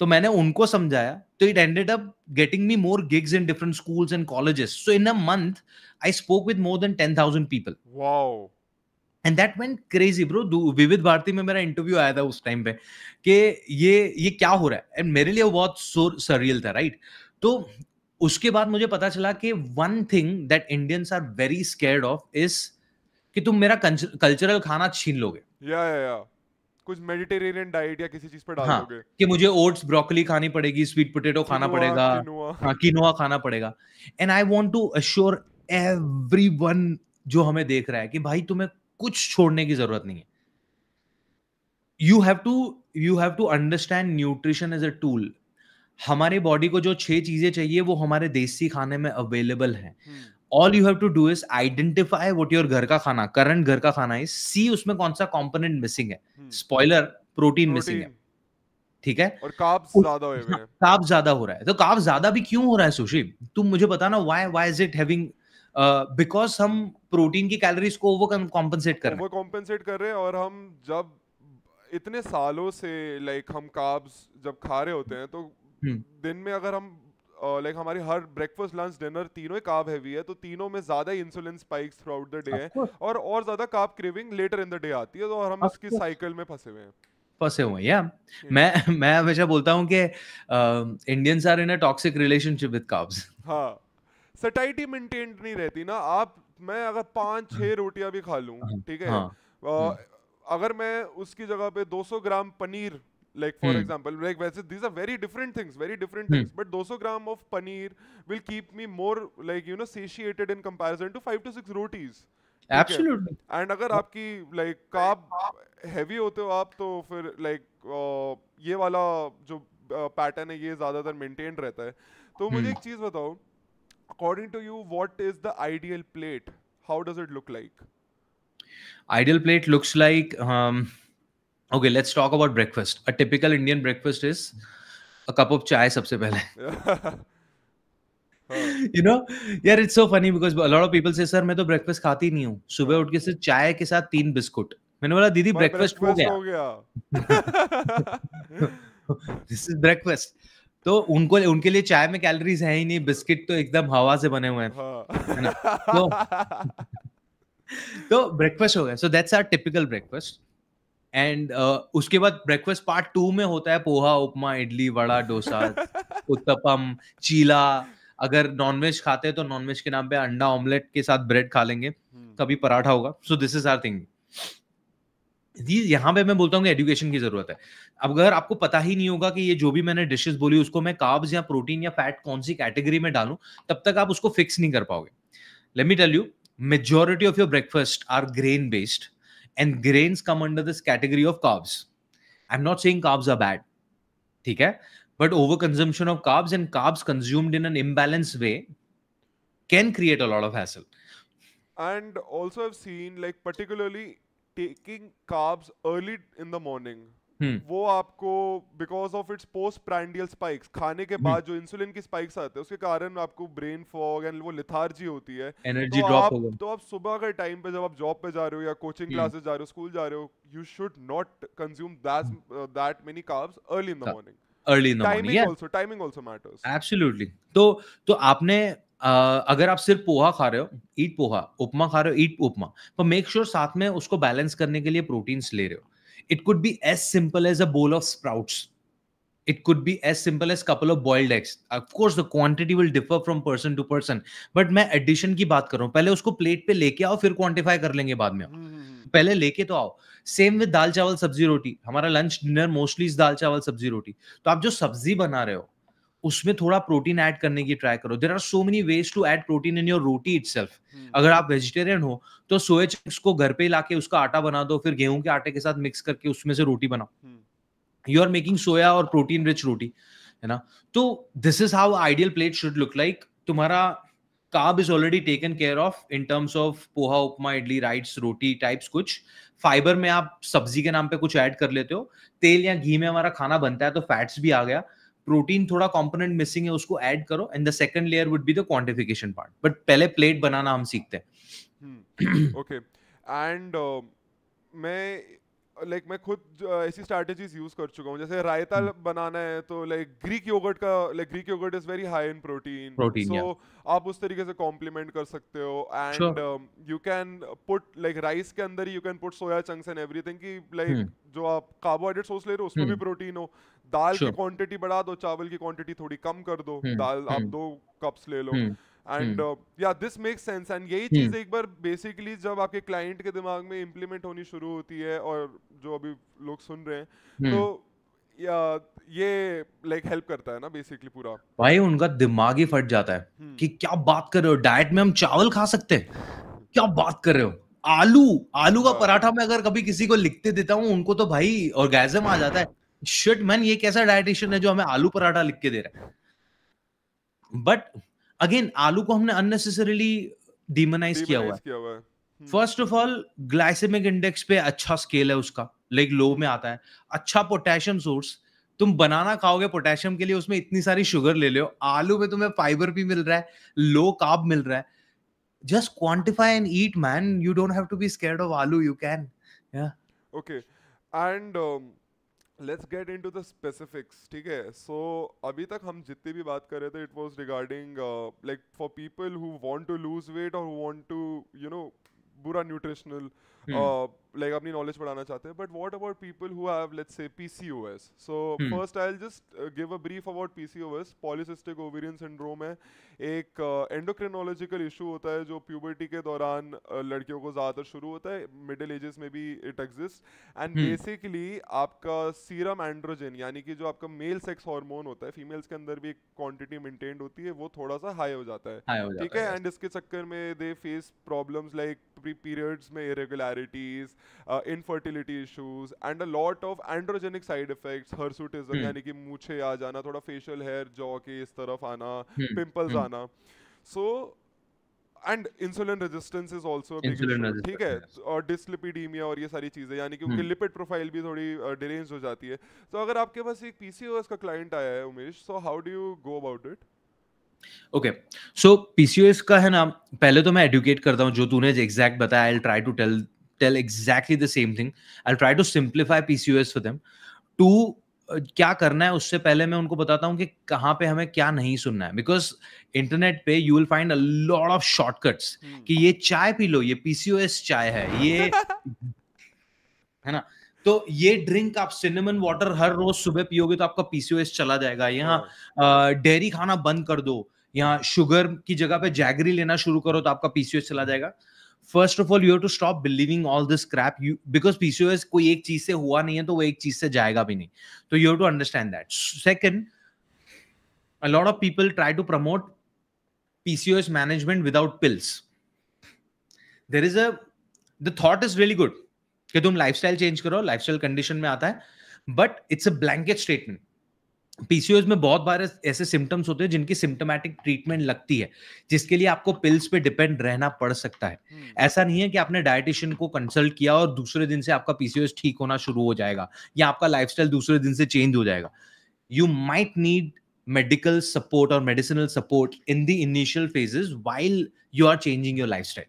तो मैंने उनको समझाया तो it ended up getting me more gigs in different schools and colleges so in a month I spoke with more than ten thousand people wow and that went crazy bro Vividh Bharati में मेरा interview आया था उस time पे कि ये ये क्या हो रहा है एंड मेरे लिए बहुत सरियल था राइट right? तो उसके बाद मुझे पता चला कि one thing that Indians are very scared of is कि तुम मेरा कल्चरल खाना छीन लोगे या या या कुछ मेडिटेरेनियन डाइट या किसी चीज पर डाल हाँ, दोगे कि मुझे ओट्स ब्रोकली खानी पड़ेगी स्वीट पोटैटो खाना पड़ेगा हाँ किनोआ खाना पड़ेगा and I want to assure everyone जो हमें देख रहा है कि भाई तुम्हें कुछ छोड़ने की जरूरत नहीं है you have to you have to understand nutrition as a tool हमारे बॉडी को जो छह चीजें चाहिए वो हमारे देसी खाने में अवेलेबल है all you have to do is identify what your घर का खाना करंट घर का खाना है सी उसमें कौन सा कॉम्पोनेंट मिसिंग है स्पॉयलर प्रोटीन मिसिंग है ठीक है और काब्स ज्यादा हो हाँ, ज्यादा हो रहा है तो काब्स ज्यादा भी क्यों हो रहा है सुशी तुम मुझे बता ना why why is it having because हम प्रोटीन की कैलोरीज को ओवर कॉम्पनसेट कर रहे हैं ओवर कॉम्पनसेट कर रहे हैं और हम जब इतने सालों से लाइक like, हम काब्स जब खा रहे होते हैं तो हम्म। दिन में अगर हम लाइक हमारी हर ब्रेकफास्ट लंच डिनर तीनों ही काब हैवी है तो तीनों में ज्यादा insulin spikes throughout the day है और और ज्यादा carb craving later in the day आती है तो और हम इसकी साइकिल में फंसे हुए हैं फंसे हुए या हम्म। मैं मैं हमेशा बोलता हूं कि Indians are in a toxic relationship with carbs हां सटाइटी मेंटेनड नहीं रहती ना आप मैं अगर पांच छह हम्म। रोटियां भी खा लूं हाँ, ठीक है हाँ, आ, अगर मैं उसकी जगह पे 200 gram paneer like for hmm. example like these are very different things very different hmm. things but 200 gram of paneer will keep me more like you know satiated in comparison to 5 to 6 rotis absolutely and agar aapki like carb heavy hote ho aap to fir like uh, ye wala pattern hai ye zyadatar maintained rehta hai to mujhe mm. ek cheez according to you what is the ideal plate how does it look like ideal plate looks like um, okay let's talk about breakfast a typical Indian breakfast is a cup of chai सबसे पहले you (laughs) know हाँ। यार it's so funny because a lot of people से sir मैं तो breakfast खाती नहीं हूँ सुबह उठ के हाँ। सिर्फ चाय के साथ तीन बिस्कुट मैंने बोला दीदी ब्रेकफास्ट हो गया दिस इज ब्रेकफास्ट तो उनको उनके लिए चाय में कैलोरीज है ही नहीं बिस्किट तो एकदम हवा से बने हुए हैं हाँ। तो ब्रेकफास्ट तो हो गया so that's our typical breakfast and uh, उसके बाद ब्रेकफास्ट पार्ट टू में होता है पोहा उपमा इडली वड़ा डोसा (laughs) उत्तपम चीला अगर नॉनवेज खाते हैं तो नॉनवेज के नाम पे अंडा ऑमलेट के साथ ब्रेड खा लेंगे hmm. कभी पराठा होगा so this is our thing यहाँ पे मैं बोलता हूँ एजुकेशन की जरूरत है अब अगर आपको पता ही नहीं होगा कि ये जो भी मैंने डिशेस बोली उसको मैं काब्स या प्रोटीन या फैट कौन सी कैटेगरी में डालू तब तक आप उसको फिक्स नहीं कर पाओगे let me tell you majority of your breakfast are grain based and grains come under this category of carbs. I'm not saying carbs are bad. Okay? But overconsumption of carbs and carbs consumed in an imbalanced way can create a lot of hassle. And also I've seen like particularly taking carbs early in the morning Hmm. वो आपको because of its postprandial spikes खाने के बाद hmm. जो insulin की spikes आते हैं उसके कारण आपको ब्रेन फॉग एंड वो लिथार्जी होती है एनर्जी तो आप तो आप सुबह के टाइम पे जब आप जॉब पे जा रहे हो या कोचिंग क्लासेस hmm. जा रहे हो स्कूल जा रहे हो you should not consume that that many carbs early in the morning early in the morning also timing also matters absolutely तो तो आपने Uh, अगर आप सिर्फ पोहा खा रहे हो ईट पोहा उपमा खा रहे हो ईट उपमा पर मेक श्योर sure साथ में उसको बैलेंस करने के लिए प्रोटीन्स ले रहे हो It could be as simple as a bowl of sprouts. It could be as simple as couple of boiled eggs. Of course, the quantity will differ from person to person. But main addition की बात कर रहा हूँ पहले उसको plate पे लेके आओ फिर क्वांटिफाई कर लेंगे बाद में पहले लेके तो आओ सेम विद दाल चावल सब्जी रोटी हमारा लंच डिनर मोस्टली दाल चावल सब्जी रोटी तो आप जो सब्जी बना रहे हो उसमें थोड़ा प्रोटीन ऐड करने की ट्राई करो there are so many ways to add protein in your roti it अगर आप वेजिटेरियन हो तो सोए चिप्स को घर पे लाके उसका आटा बना दो फिर गेहूं के आटे के साथ मिक्स करके उसमें से रोटी बनाओ यू आर मेकिंग सोया और प्रोटीन रिच रोटी है ना तो this is how ideal plate should look like तुम्हारा carb is already taken care of in terms of poha upma idli राइट्स रोटी टाइप्स कुछ फाइबर में आप सब्जी के नाम पे कुछ ऐड कर लेते हो तेल या घी में हमारा खाना बनता है तो फैट्स भी आ गया प्रोटीन थोड़ा कंपोनेंट मिसिंग है उसको ऐड करो and the second layer would be the quantification part but पहले प्लेट बनाना हम सीखते हैं ओके हम्म, एंड uh, मैं लाइक मैं खुद ऐसी स्ट्रैटेजीज यूज कर चुका हूँ जैसे रायता हम्म। बनाना है तो लाइक ग्रीक योगर्ट का like Greek yogurt is very high in protein so आप उस तरीके से कॉम्प्लीमेंट कर सकते हो and you can put like rice के अंदर you can put soya chunks and everything की लाइक जो आप कार्बोहाइड्रेट सोर्स ले रहे हो उसमें भी प्रोटीन हम्म। हो दाल की क्वांटिटी बढ़ा दो चावल की क्वांटिटी थोड़ी कम कर दो हम्म, दाल आप दो कप्स ले लो and yeah this make sense and यही hmm. चीज एक बार बेसिकली जब आपके क्लाइंट के दिमाग में इम्प्लीमेंट होनी शुरू होती है और जो अभी लोग सुन रहे हैं hmm. तो या ये लाइक हेल्प करता है ना बेसिकली पूरा भाई उनका दिमाग ही फट जाता है hmm. कि क्या बात कर रहे हो डाइट में हम चावल खा सकते हैं क्या बात कर रहे हो आलू आलू का हाँ। पराठा मैं अगर कभी किसी को लिखते देता हूँ उनको तो भाई ऑर्गेजम आ जाता है शिट मैन ये कैसा डायटिशियन है जो हमें आलू पराठा लिख के दे रहा है बट अगेन आलू को हमने अननेसेसरीली डिमोनाइज किया हुआ है first of all glycaemic index पे अच्छा स्केल है उसका लाइक लो में आता है अच्छा पोटेशियम सोर्स तुम बनाना खाओगे पोटेशियम के लिए उसमें इतनी सारी शुगर ले लो आलू में तुम्हें फाइबर भी मिल रहा है लो काब मिल रहा है just quantify and eat man you don't have to be scared of aloo you can yeah okay and let's get into the specifics ठीक है सो अभी तक हम जितनी भी बात कर रहे थे it was regarding like for people who want to lose weight और वॉन्ट टू यू नो बुरा न्यूट्रिशनल लाइक hmm. uh, अपनी नॉलेज बढ़ाना चाहते हैं but what about people who have let's say PCOS so first I just give a brief about PCOS polycystic ovarian syndrome है एक endocrinological uh, issue होता है जो प्यूबर्टी के दौरान uh, लड़कियों को ज़्यादातर शुरू होता है मिडिल एजेस में भी इट एग्जिस्ट एंड बेसिकली आपका सीरम एंड्रोजन यानी कि जो आपका मेल सेक्स हार्मोन होता है फीमेल्स के अंदर भी एक क्वांटिटी मेंटेन्ड होती है वो थोड़ा सा हाई हो जाता है ठीक है एंड इसके चक्कर में they face problems like could be periods mein irregularities, uh, infertility issues, and a lot of androgenic side effects, hirsutism, hmm. यानी कि मूछे आ जाना, थोड़ा facial hair, jaw के इस तरफ आना, hmm. pimples hmm. आना. So and insulin resistance is also ठीक है और डिस्लिपिडीमिया और ये सारी चीज़ें यानी कि उनकी लिपिड प्रोफाइल भी थोड़ी डिरेंज हो जाती है तो अगर आपके पास एक पीसीओएस का क्लाइंट आया है Umesh so how do you go about it okay so PCOS का है ना पहले तो मैं एडुकेट करता हूँ जो तूने एग्जैक्ट बताया I try to tell tell exactly the same thing I try to simplify PCOS for them to क्या करना है उससे पहले मैं उनको बताता हूँ कि कहाँ पे हमें क्या नहीं सुनना है बिकॉज इंटरनेट पे you will find a lot of shortcuts कि ये चाय पी लो ये पीसीओएस चाय है ये (laughs) है ना तो ये ड्रिंक आप सिनेमन वाटर हर रोज सुबह पियोगे तो आपका पीसीओएस चला जाएगा यहाँ डेयरी हाँ। खाना बंद कर दो यहाँ शुगर की जगह पे जैगरी लेना शुरू करो तो आपका पीसीओएस चला जाएगा first of all you have to stop believing all this crap you because PCOS कोई एक चीज से हुआ नहीं है तो वो एक चीज से जाएगा भी नहीं तो you have to understand that second a lot of people try to promote PCOS management without pills there is a the thought is very good कि तुम लाइफस्टाइल चेंज करो लाइफस्टाइल कंडीशन में आता है but it's a blanket statement PCOS में बहुत बार ऐसे symptoms होते हैं जिनकी सिम्टोमेटिक ट्रीटमेंट लगती है जिसके लिए आपको पिल्स पे डिपेंड रहना पड़ सकता है हम्म। ऐसा नहीं है कि आपने डायटिशियन को कंसल्ट किया और दूसरे दिन से आपका पीसीओएस ठीक होना शुरू हो जाएगा या आपका लाइफस्टाइल दूसरे दिन से चेंज हो जाएगा you might need medical support और medicinal support in the initial phases while you are changing your lifestyle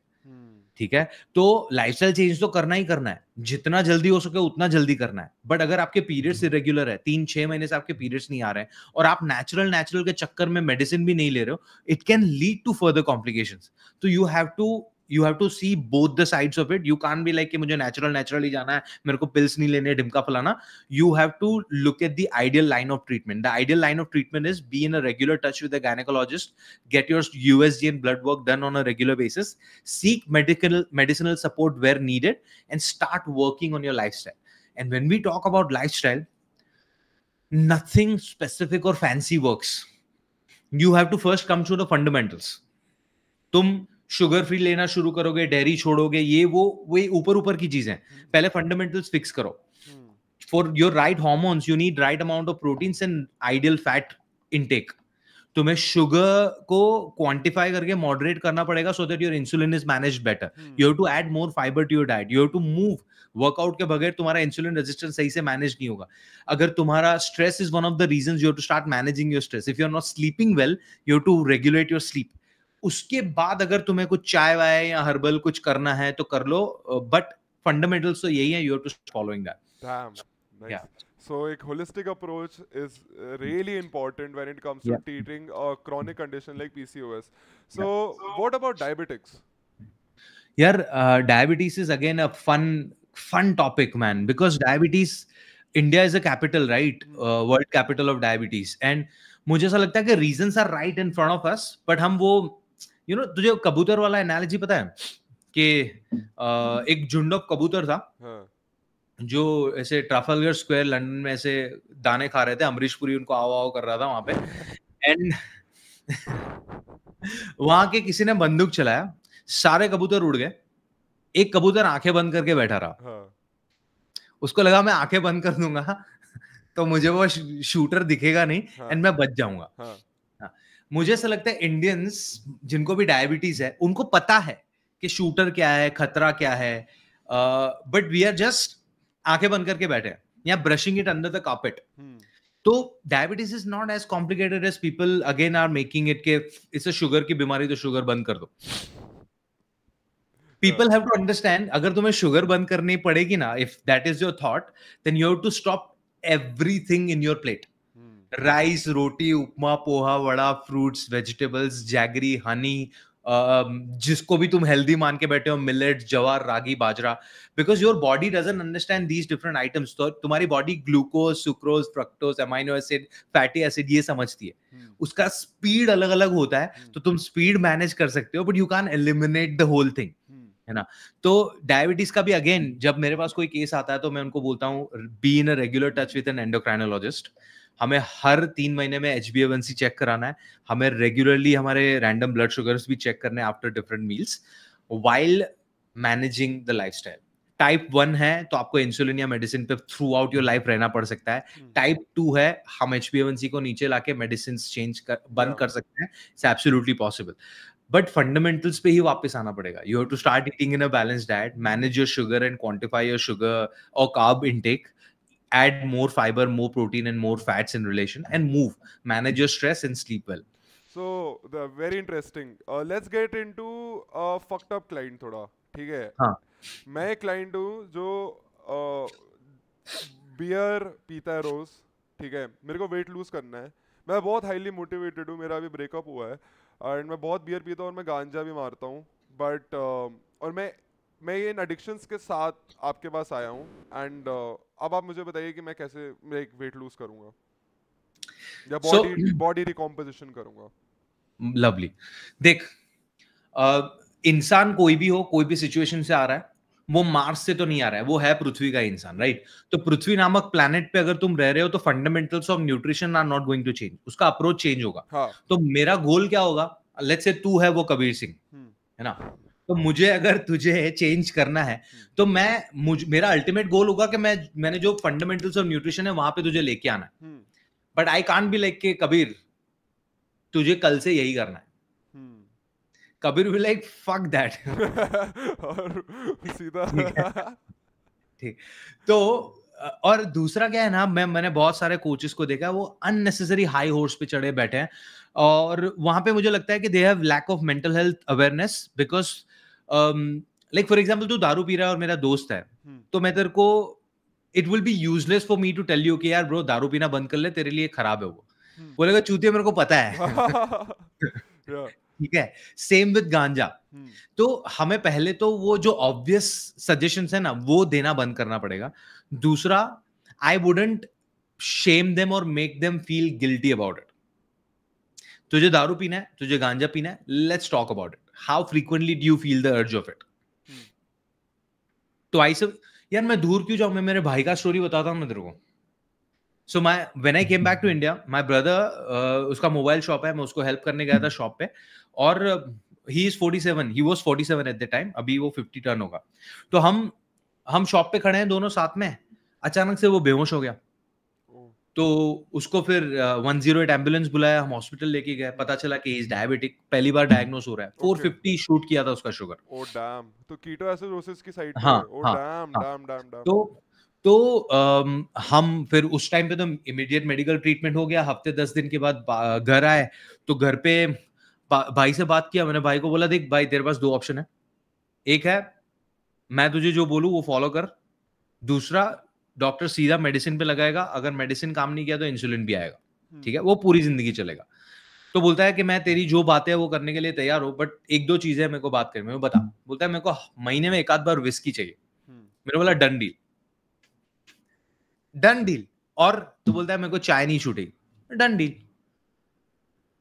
ठीक है तो स्टाइल चेंज तो करना ही करना है जितना जल्दी हो सके उतना जल्दी करना है बट अगर आपके पीरियड्स हम्म। इरेगुलर है तीन छह महीने से आपके पीरियड्स नहीं आ रहे हैं और आप नेचुरल नेचुरल के चक्कर में मेडिसिन भी नहीं ले रहे हो it can lead to further complication तो you have to you have to see both the sides of it you can be like कि मुझे नेचुरल नेचुरली जाना है मेरे को पिल्स नहीं लेने ढिमका फलाना you have to look at the ideal line of treatment the ideal line of treatment is be in a regular touch with a gynaecologist get your USG and blood work done on a regular basis seek medical medicinal support where needed and start working on your lifestyle and when we talk about lifestyle nothing specific or fancy works you have to first come through the fundamentals तुम sugar free लेना शुरू करोगे dairy छोड़ोगे ये वो वही ऊपर ऊपर की चीजें हम्म। पहले फंडामेंटल्स फिक्स करो for your right hormones you need right amount of proteins and ideal fat intake तुम्हें शुगर को क्वांटिफाई करके मॉडरेट करना पड़ेगा so that your insulin is manage better you have to add more fibre to your diet you have to move workout के बगैर तुम्हारा insulin resistance सही से मैनेज नहीं होगा अगर तुम्हारा stress is one of the reason you have to start managing your stress if you are not sleeping well you have to regulate your sleep उसके बाद अगर तुम्हें कुछ चाय वाय या हर्बल कुछ करना है तो कर लो बट फंडामेंटल्स तो यही है you have to following that So a holistic approach is really important when it comes to yeah. treating a chronic condition like PCOS. So yeah. what about diabetics? Yeah, uh, diabetes is again a fun fun topic, man, because diabetes India is a capital, right? Uh, world capital of diabetes, and मुझे ऐसा लगता है कि reasons are right in front of us but हम वो you know तुझे कबूतर वाला एनालॉजी पता है कि एक झुंड ऑफ कबूतर था हाँ। जो ऐसे ट्राफलगर स्क्वायर लंदन में ऐसे दाने खा रहे थे अमरीश पुरी उनको आवा आव कर रहा था वहां पे एंड (laughs) वहां के किसी ने बंदूक चलाया सारे कबूतर उड़ गए एक कबूतर आंखें बंद करके बैठा रहा हाँ। उसको लगा मैं आंखें बंद कर दूंगा तो मुझे वो शूटर दिखेगा नहीं एंड हाँ। मैं बच जाऊंगा मुझे ऐसा लगता है इंडियंस जिनको भी डायबिटीज है उनको पता है कि शूटर क्या है खतरा क्या है बट वी आर जस्ट आंखें बंद करके बैठे हैं या brushing it under the carpet तो diabetes is not as complicated as people again are making it के अ शुगर की बीमारी तो शुगर बंद कर दो पीपल हैव टू अंडरस्टैंड अगर तुम्हें शुगर बंद करनी पड़ेगी ना if that is your thought then you have to stop everything in your plate rice roti upma poha vada fruits vegetables jaggery honey जिसको भी तुम हेल्दी मान के बैठे हो millet jowar ragi bajra because your body doesn't understand these different items तो तुम्हारी body glucose sucrose fructose amino acid fatty acid ये समझती है हम्म। उसका स्पीड अलग अलग होता है हम्म। तो तुम स्पीड मैनेज कर सकते हो but you can eliminate the whole thing है ना तो डायबिटीज का भी अगेन जब मेरे पास कोई केस आता है तो मैं उनको बोलता हूँ be in a regular touch with an endocrinologist हमें हर तीन महीने में एच बी सी चेक कराना है हमें रेगुलरली हमारे रैंडम ब्लड शुगर भी चेक करने after different meals while managing the lifestyle type one है तो आपको इंसुलिन या मेडिसिन पे थ्रू आउट योर लाइफ रहना पड़ सकता है टाइप हम्म। टू है हम एच बी को नीचे लाके मेडिसिन चेंज कर बंद कर सकते हैं it's absolutely possible but fundamentals पे ही वापस आना पड़ेगा you have to start eating in a balance diet manage your sugar and quantify your sugar और carb intake add more fiber, more protein, and more fats in relation, and move, manage your stress, and sleep well. So the very interesting. Uh, let's get into a fucked up client Thoda. ठीक है? हाँ. मैं एक client हूँ जो uh, beer पीता है रोज, ठीक है? मेरे को वेट लूज करना है. मैं बहुत हाईली मोटिवेटेड हूँ. मेरा अभी ब्रेकअप हुआ है एंड मैं बहुत बियर पीता हूँ और मैं गांजा भी मारता हूँ. बट uh, और मैं मैं ये इन एडिक्शंस के साथ आपके पास आया हूँ एंड uh, अब आप मुझे बताइए कि मैं कैसे एक वेट लूज करूंगा या बॉडी बॉडी रिकॉम्पोजिशन करूंगा लवली देख इंसान कोई भी हो कोई भी सिचुएशन से आ रहा है वो मार्स से तो नहीं आ रहा है वो है पृथ्वी का इंसान राइट तो पृथ्वी नामक प्लेनेट पे अगर तुम रह रहे हो तो fundamentals of nutrition are not going to change उसका अप्रोच चेंज होगा हाँ. तो मेरा गोल क्या होगा लेट्स से तू है वो कबीर सिंह हम्म। है ना तो मुझे अगर तुझे चेंज करना है हम्म। तो मैं मुझ मेरा अल्टीमेट गोल होगा कि मैं मैंने जो फंडामेंटल्स ऑफ न्यूट्रिशन है वहां पे तुझे लेके आना है but I can be like के कबीर तुझे कल से यही करना है हम्म। Kabir be like fuck that सीधा ठीक तो और दूसरा क्या है ना मैं मैंने बहुत सारे कोचेस को देखा है वो अननेसेसरी हाई हॉर्स पे चढ़े बैठे हैं और वहां पे मुझे लगता है कि they have lack of mental health awareness because like for example तू दारू पी रहा है और मेरा दोस्त है हम्म। तो मैं तेरे को it will be useless for me to tell you कि यार ब्रो दारू पीना बंद कर ले तेरे लिए खराब है वो हम्म। बोलेगा चूतिया मेरे को पता है (laughs) ठीक है सेम विद गांजा तो हमें पहले तो वो जो ऑब्वियस सजेशन है ना वो देना बंद करना पड़ेगा दूसरा आई वुडेंट शेम देम और make them feel guilty about it तुझे दारू पीना है तुझे गांजा पीना है let's talk about it how frequently do you feel the urge of it तो आई सब यार मैं दूर क्यों जाऊं मैं मेरे भाई का स्टोरी बताता हूं मैं तेरे को so my when I came back to India my brother उसका मोबाइल शॉप है मैं उसको हेल्प करने गया था शॉप hmm. पे और he is 47 he was 47 at the time अभी वो 50 टर्न होगा तो हम हम शॉप पे खड़े हैं दोनों साथ में अचानक से वो बेहोश हो गया तो उसको फिर वन जीरो एट एम्बुलेंस बुलाया हम हॉस्पिटल लेके गए पता चला कि इज डायबिटिक पहली बार डायग्नोस hmm. हो रहा है फोर फिफ्टी शूट किया था उसका शुगर ओ डैम तो कीटो एसिडोसिस की साइड हाँ, oh, हाँ, डैम, डैम, डैम, तो तो आम, हम फिर उस टाइम पे तो इमीडिएट मेडिकल ट्रीटमेंट हो गया हफ्ते दस दिन के बाद घर आए तो घर पे भाई से बात किया मैंने भाई को बोला देख भाई तेरे पास दो ऑप्शन है एक है मैं तुझे जो बोलू वो फॉलो कर दूसरा डॉक्टर सीधा मेडिसिन पे लगाएगा अगर मेडिसिन काम नहीं किया तो इंसुलिन भी आएगा हम्म। ठीक है वो पूरी जिंदगी चलेगा तो बोलता है कि मैं तेरी जो बातें है वो करने के लिए तैयार हूँ बट एक दो चीजें मेरे को बात करनी मैं बता बोलता है मेरे को महीने में एक आध बार विस्की चाहिए हम्म। मेरे बोला डन डील डन डील और तो बोलता है मेरे को चाय नहीं छूटेगी डन डील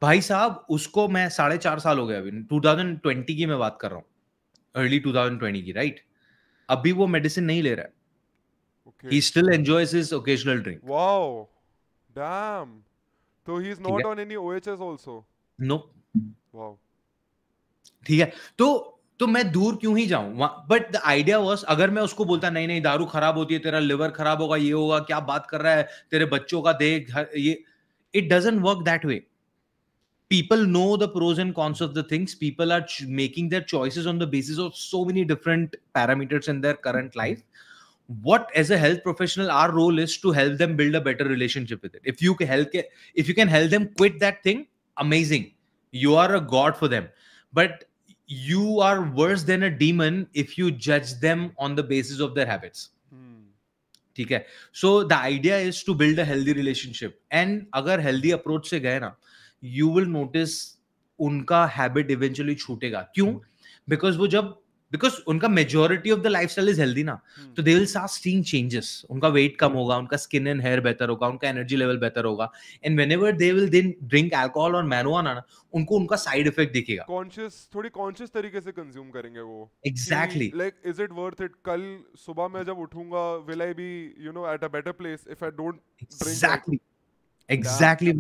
भाई साहब उसको मैं साढ़े चार साल हो गए अभी 2020 की मैं बात कर रहा हूँ अर्ली 2020 की राइट अभी वो मेडिसिन नहीं ले रहा है okay. he still enjoys his occasional drink wow damn so he's not on any ohs also no wow ठीक है तो तो मैं दूर क्यों ही जाऊं बट द आइडिया वॉज अगर मैं उसको बोलता नहीं नहीं दारू खराब होती है तेरा लिवर खराब होगा ये होगा क्या बात कर रहा है तेरे बच्चों का देख ये it doesn't work that way people know the pros and cons of the things people are making their choices on the basis of so many different parameters in their current life what as a health professional our role is to help them build a better relationship with it if you can help if you can help them quit that thing amazing you are a god for them but you are worse than a demon if you judge them on the basis of their habits hmm. ठीक है so the idea is to build a healthy relationship and अगर healthy approach से गए ना you will notice उनका habit eventually छूटेगा क्यों because hmm. वो जब बिकॉज उनका majority of the lifestyle is healthy ना hmm. तो they will start seen changes उनका वेट कम होगा उनका स्किन एंड हेयर बेहतर होगा उनका एनर्जी लेवल बेहतर होगा and whenever they will then drink alcohol और मैनुआना उनको उनका साइड इफेक्ट दिखेगा कॉन्शियस थोड़ी कॉन्शियस तरीके से कंज्यूम करेंगे वो exactly like is it worth it कल सुबह मैं जब उठूंगा will I be you know at a better place if I don't drink exactly exactly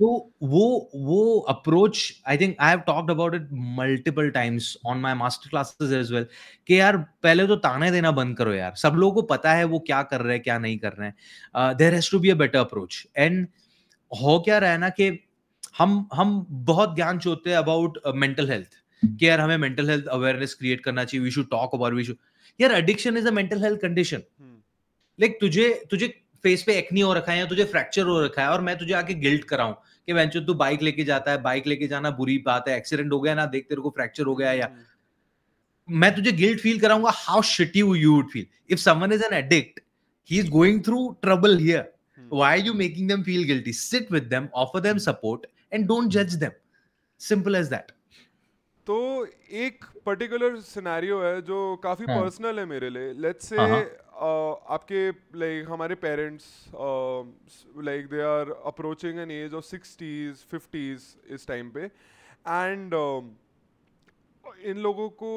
तो वो वो approach I think I have about it multiple times on my master classes as well कि यार पहले तो ताने देना बंद करो यार सब लोगों को पता है वो क्या कर रहे हैं क्या नहीं कर रहे हैं there has to be a better approach and हो क्या रहे ना कि हम हम बहुत ज्ञान चोते हैं अबाउट मेंटल हेल्थ कि यार हमें मेंटल हेल्थ अवेयरनेस क्रिएट करना चाहिए we should talk about we should यार addiction is a mental health condition like तुझे तुझे फेस पे एक्नी हो रखा है या तुझे फ्रैक्चर हो रखा है और मैं तुझे आके गिल्ट कराऊं कि वेंचो तू बाइक लेके जाता है बाइक लेके जाना बुरी बात है एक्सीडेंट हो गया ना देख तेरे को फ्रैक्चर हो गया या हम्म। मैं तुझे गिल्ट फील कराऊंगा how shitty you would feel if someone is an addict he is going through trouble here why are you making them feel guilty sit with them offer them support and don't जज them simple as that तो एक particular scenario है जो काफी personal हाँ। है मेरे लिए लेट्स से हाँ, हाँ। आपके लाइक हमारे parents like they are approaching an age of sixties fifties इस टाइम पे एंड um, इन लोगों को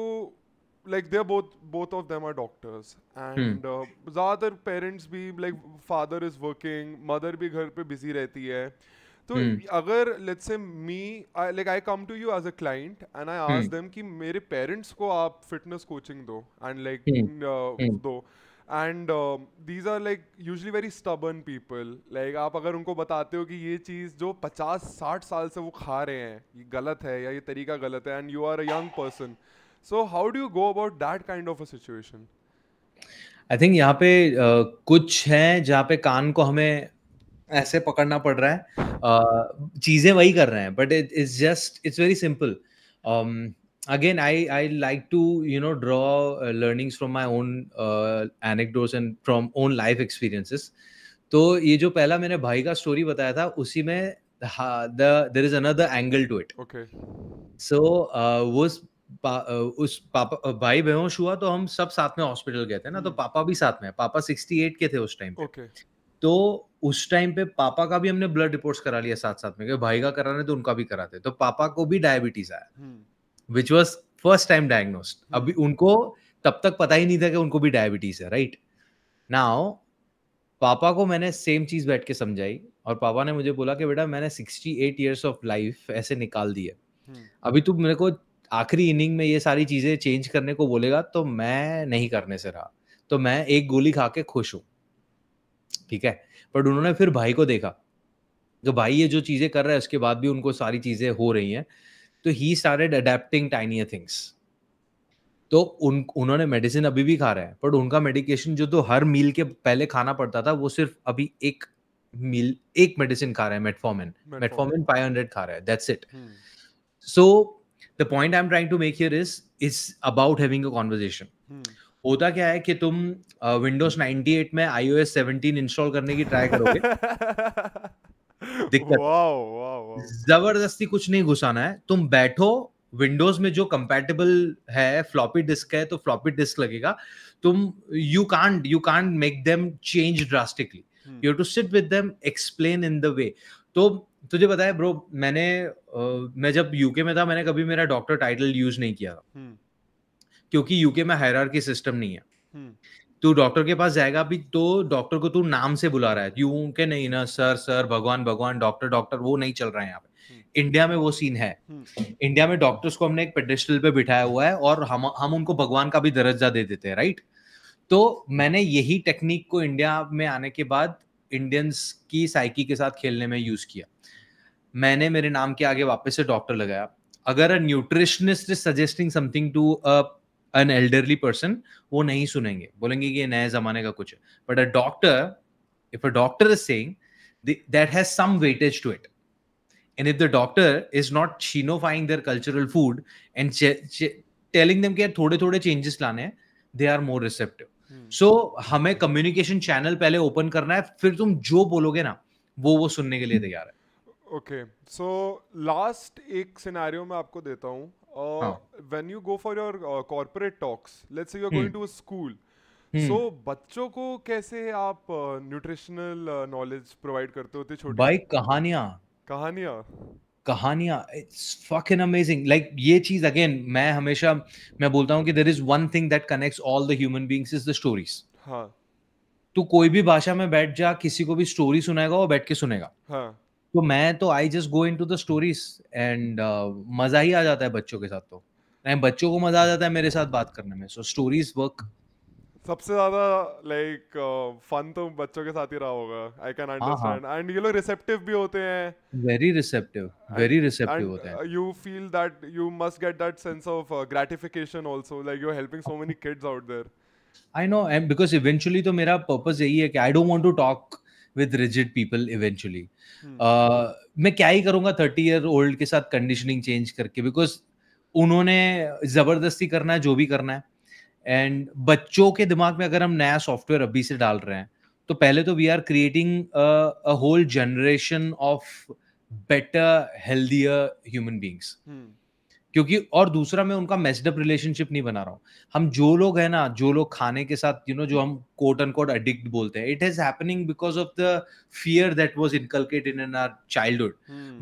like they are both both of them are doctors and ज़्यादातर पेरेंट्स भी like father is working mother भी घर पे बिजी रहती है तो hmm. अगर let's say me like I come to you as a client and I ask them कि मेरे पेरेंट्स को आप फिटनेस कोचिंग दो and like like, hmm. uh, hmm. दो and these are like usually very stubborn people like आप अगर उनको बताते हो कि ये चीज़ जो पचास साठ साल से वो खा रहे हैं ये गलत है या ये तरीका गलत है and you are a young person so how do you go about that kind of a situation I think यहाँ पे uh, कुछ है जहाँ पे कान को हमें ऐसे पकड़ना पड़ रहा है uh, चीज़ें वही कर रहे हैं but it is just it's very simple again i i like to you know draw uh, learnings from my own uh, anecdotes and from own life experiences तो ये जो पहला मैंने भाई का स्टोरी बताया था उसी में there is another angle to it so वो उस uh, पापा भाई बेहोश हुआ तो हम सब साथ में हॉस्पिटल गए थे ना तो हम्म। पापा भी साथ में पापा 68 के थे उस टाइम पे okay. तो उस टाइम पे पापा का भी हमने ब्लड रिपोर्ट्स करा लिया साथ साथ में भाई का कराने तो उनका भी कराते तो पापा को भी डायबिटीज आया hmm. Which was first time diagnosed अभी उनको तब तक पता ही नहीं था कि उनको भी डायबिटीज है राइट नाउ पापा को मैंने सेम चीज बैठ के समझाई और पापा ने मुझे बोला कि बेटा मैंने 68 एट ईयर्स ऑफ लाइफ ऐसे निकाल दिए hmm. अभी तू मेरे को आखिरी इनिंग में ये सारी चीजें चेंज करने को बोलेगा तो मैं नहीं करने से रहा तो मैं एक गोली खा के खुश हूं ठीक है पर उन्होंने फिर भाई को देखा तो भाई ये जो चीजें कर रहा है उसके बाद भी उनको सारी चीजें हो रही हैं तो ही स्टार्टेड अडेप्टिंग टाइनियर थिंग्स तो उन उन्होंने मेडिसिन अभी भी खा रहे हैं बट उनका मेडिकेशन जो तो हर मील के पहले खाना पड़ता था वो सिर्फ अभी एक मील एक मेडिसिन खा रहे हैं मेटफॉर्मिन मेटफॉर्मिन 500 खा रहे हैं that's it so the point I am trying to make here is is about having a conversation होता क्या है कि तुम विंडोज uh, 98 में आईओएस 17 इंस्टॉल करने की ट्राई करोगे (laughs) दिक्कत जबरदस्ती कुछ नहीं घुसाना है तुम बैठो विंडोज में जो कंपेटेबल है फ्लॉपी डिस्क है तो फ्लॉपी डिस्क लगेगा तुम you can't you can't make them change drastically you to sit with them explain in the way तो तुझे पता है ब्रो मैंने uh, मैं जब यूके में था मैंने कभी मेरा डॉक्टर टाइटल यूज नहीं किया hmm. क्योंकि यूके में हायरार्की सिस्टम नहीं है hmm. तू डॉक्टर के पास जाएगा अभी तो डॉक्टर को तू नाम से बुला रहा है यू के नहीं ना सर सर भगवान भगवान डॉक्टर डॉक्टर वो नहीं चल रहा है यहाँ पे इंडिया हम्म। में वो सीन है इंडिया हम्म। में डॉक्टर्स को हमने एक पेडिस्टल पे बिठाया हुआ है और हम हम उनको भगवान का भी दर्जा दे देते हैं राइट तो मैंने यही टेक्निक को इंडिया में आने के बाद इंडियंस की साइकी के साथ खेलने में यूज किया मैंने मेरे नाम के आगे वापस से डॉक्टर लगाया अगर nutritionist is suggesting something to a an elderly person वो नहीं सुनेंगे बोलेंगे कि ये नए जमाने का कुछ है but a doctor if a doctor is saying that has some weightage to it and if the doctor is not chenofying their cultural food and telling them telling them कि थोड़े थोड़े चेंजेस लाने हैं दे आर मोर रिसेप्टिव सो हमें communication channel पहले open करना है फिर तुम जो बोलोगे ना वो वो सुनने के लिए hmm. तैयार है ओके सो लास्ट एक सिनेरियो मैं आपको देता हूँ uh, oh. when you go for your uh, corporate talks let's say you're hmm. going to a school so hmm. so, बच्चों को कैसे आप न्यूट्रिशनल नॉलेज प्रोवाइड करते होते छोटे भाई कहानियां कहानियां कहानियां इट्स फकिंग अमेजिंग लाइक ये चीज अगेन मैं हमेशा मैं बोलता हूँ कि there is one thing that connects all the human beings is the stories हाँ तू कोई भी भाषा में बैठ जा किसी को भी स्टोरी सुनाएगा वो बैठ के सुनेगा हाँ तो मैं तो I just go into the stories and मज़ा ही आ जाता है बच्चों के साथ तो एंड बच्चों को मज़ा आ जाता है मेरे साथ बात करने में सो स्टोरीज वर्क सबसे ज्यादा लाइक फन तो बच्चों के साथ ही रहा होगा आई कैन अंडरस्टैंड एंड ये लोग रिसेप्टिव भी होते हैं वेरी रिसेप्टिव वेरी रिसेप्टिव होते हैं you feel that you must get that sense of gratification also like you are helping so many kids out there I know and because eventually तो मेरा purpose यही है कि I don't want to talk with rigid people eventually मैं क्या ही करूंगा thirty year old के साथ कंडीशनिंग चेंज करके बिकॉज उन्होंने ज़बरदस्ती करना है जो भी करना है एंड बच्चों के दिमाग में अगर हम नया सॉफ्टवेयर अभी से डाल रहे हैं तो पहले तो we are creating whole generation of better healthier human beings क्योंकि और दूसरा मैं उनका मेस्डअप रिलेशनशिप नहीं बना रहा हूँ हम जो लोग है ना जो लोग खाने के साथ यू you नो know, जो हम कोट एंड कोट एडिक्ट बोलते हैं it has happening because of the fear that was inculcate in an our childhood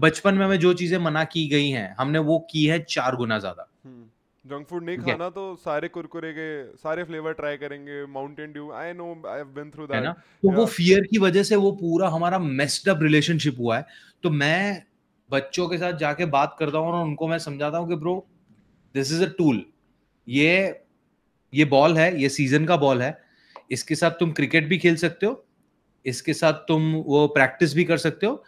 बचपन में हमें जो चीजें मना की गई हैं हमने वो की है चार गुना ज्यादा जंक हम्म। फूड नहीं खाना तो सारे कुरकुरे के सारे फ्लेवर ट्राई करेंगे Mountain Dew I know I have been through that तो वो फियर की वजह से वो पूरा हमारा मेस्ड अप रिलेशनशिप हुआ है तो मैं बच्चों के साथ जाके बात करता हूँ और उनको मैं समझाता हूँ कि bro this is a tool ये ये बॉल है ये सीजन का बॉल है इसके साथ तुम क्रिकेट भी खेल सकते हो इसके साथ तुम वो प्रैक्टिस भी कर सकते हो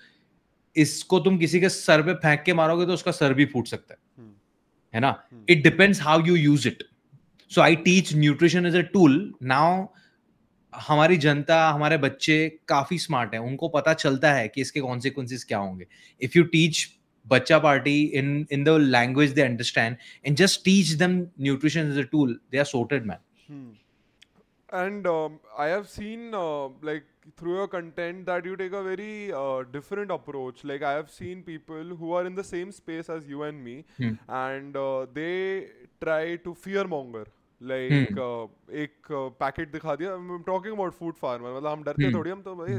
इसको तुम किसी के सर पे फेंक के मारोगे तो उसका सर भी फूट सकता है hmm. है ना it depends how you use it so I teach nutrition is a tool now हमारी जनता हमारे बच्चे काफी स्मार्ट है उनको पता चलता है कि इसके कॉन्सिक्वेंसिस क्या होंगे इफ यू टीच बच्चा party in in the language they understand and just teach them nutrition is a tool they are sorted man and I have seen like through your content that you take a very different approach like I have seen people who are in the same space as you and me and they try to fear monger like hmm. uh, एक packet uh, दिखा दिया talking about food farmer मतलब हम डरते hmm. थोड़ी हम तो भाई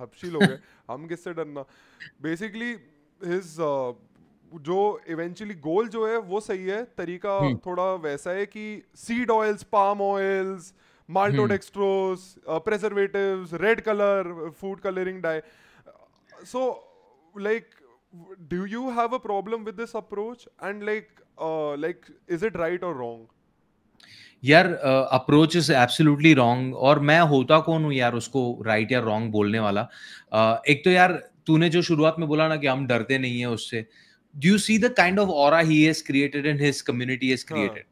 हबशी लोग हैं हम किससे डरना बेसिकली हिज uh, जो इवेंचुअली गोल जो है वो सही है तरीका hmm. थोड़ा वैसा है कि seed oils palm oils maltodextrose preservative red colour food colouring dye so like do you have a problem with this approach and like like is it right और रॉन्ग यार अप्रोच इज एब्सोल्युटली रॉन्ग और मैं होता कौन हूँ यार उसको right या रॉन्ग बोलने वाला uh, एक तो यार तूने जो शुरुआत में बोला ना कि हम डरते नहीं है उससे do you see the kind of aura he has created and his community is created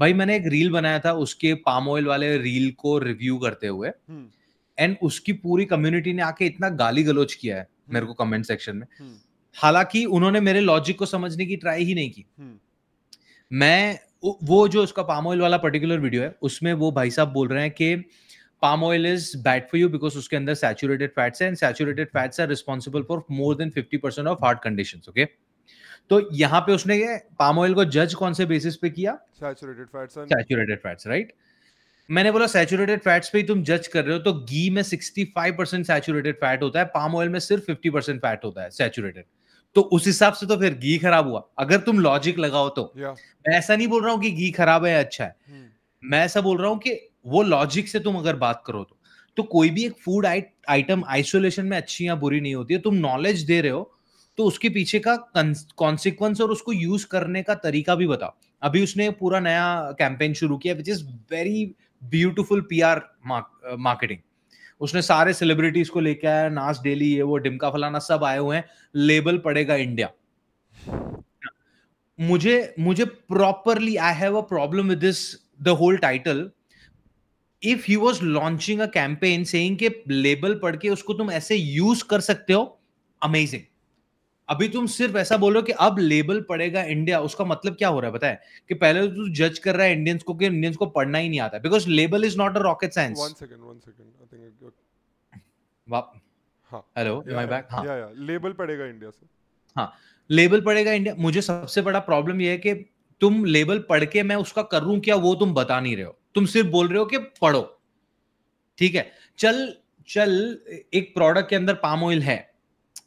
भाई मैंने एक रील बनाया था उसके पाम ऑयल वाले रील को रिव्यू करते हुए एंड हम्म। hmm. उसकी पूरी कम्युनिटी ने आके इतना गाली गलोच किया है hmm. मेरे को कमेंट सेक्शन में hmm. हालांकि उन्होंने मेरे लॉजिक को समझने की ट्राई ही नहीं की मैं वो जो उसका पाम ऑयल वाला पर्टिकुलर वीडियो है उसमें वो भाई साहब बोल रहे हैं कि palm oil is bad for you because उसके अंदर सैचुरेटेड फैट्स है and saturated fats are responsible for more than fifty percent of heart condition okay तो यहाँ पे उसने पाम ऑयल को जज कौन से बेसिस पे किया saturated fats saturated fats right मैंने बोला सैचुरेटेड फैट्स पे ही तुम जज कर रहे हो तो घी में 65 परसेंट सैचुरेटेड फैट होता है पाम ऑयल में सिर्फ 50 परसेंट फैट होता है सैचुरेटेड तो उस हिसाब से तो फिर घी खराब हुआ अगर तुम लॉजिक लगाओ तो मैं ऐसा नहीं बोल रहा हूँ कि घी खराब है अच्छा है hmm. मैं ऐसा बोल रहा हूँ कि वो लॉजिक से तुम अगर बात करो तो तो कोई भी एक फूड आइटम आइसोलेशन में अच्छी या बुरी नहीं होती है तुम नॉलेज दे रहे हो तो उसके पीछे का कॉन्सिक्वेंस और उसको यूज करने का तरीका भी बताओ अभी उसने पूरा नया कैंपेन शुरू किया which is very beautiful P R marketing उसने सारे सेलिब्रिटीज को लेके आया नाच डेली ये वो डिमका फलाना सब आए हुए हैं लेबल पड़ेगा इंडिया मुझे मुझे properly I have a problem with this the whole title if he was launching a campaign saying के लेबल पढ़ के उसको तुम ऐसे यूज कर सकते हो अमेजिंग अभी तुम सिर्फ ऐसा बोल रहे हो कि अब लेबल पड़ेगा इंडिया उसका मतलब क्या हो रहा है बताए कि पहले तो तू जज कर रहा है इंडियंस को कि इंडियंस को पढ़ना ही नहीं आता because label is not a rocket science one second one second I think वाप हेलो माय बैक हां या या लेबल पड़ेगा इंडिया से हां लेबल पड़ेगा इंडिया मुझे सबसे बड़ा प्रॉब्लम यह है कि तुम लेबल पढ़ के मैं उसका करूं क्या वो तुम बता नहीं रहे हो तुम सिर्फ बोल रहे हो कि पढ़ो ठीक है चल चल एक प्रोडक्ट के अंदर पाम ऑयल है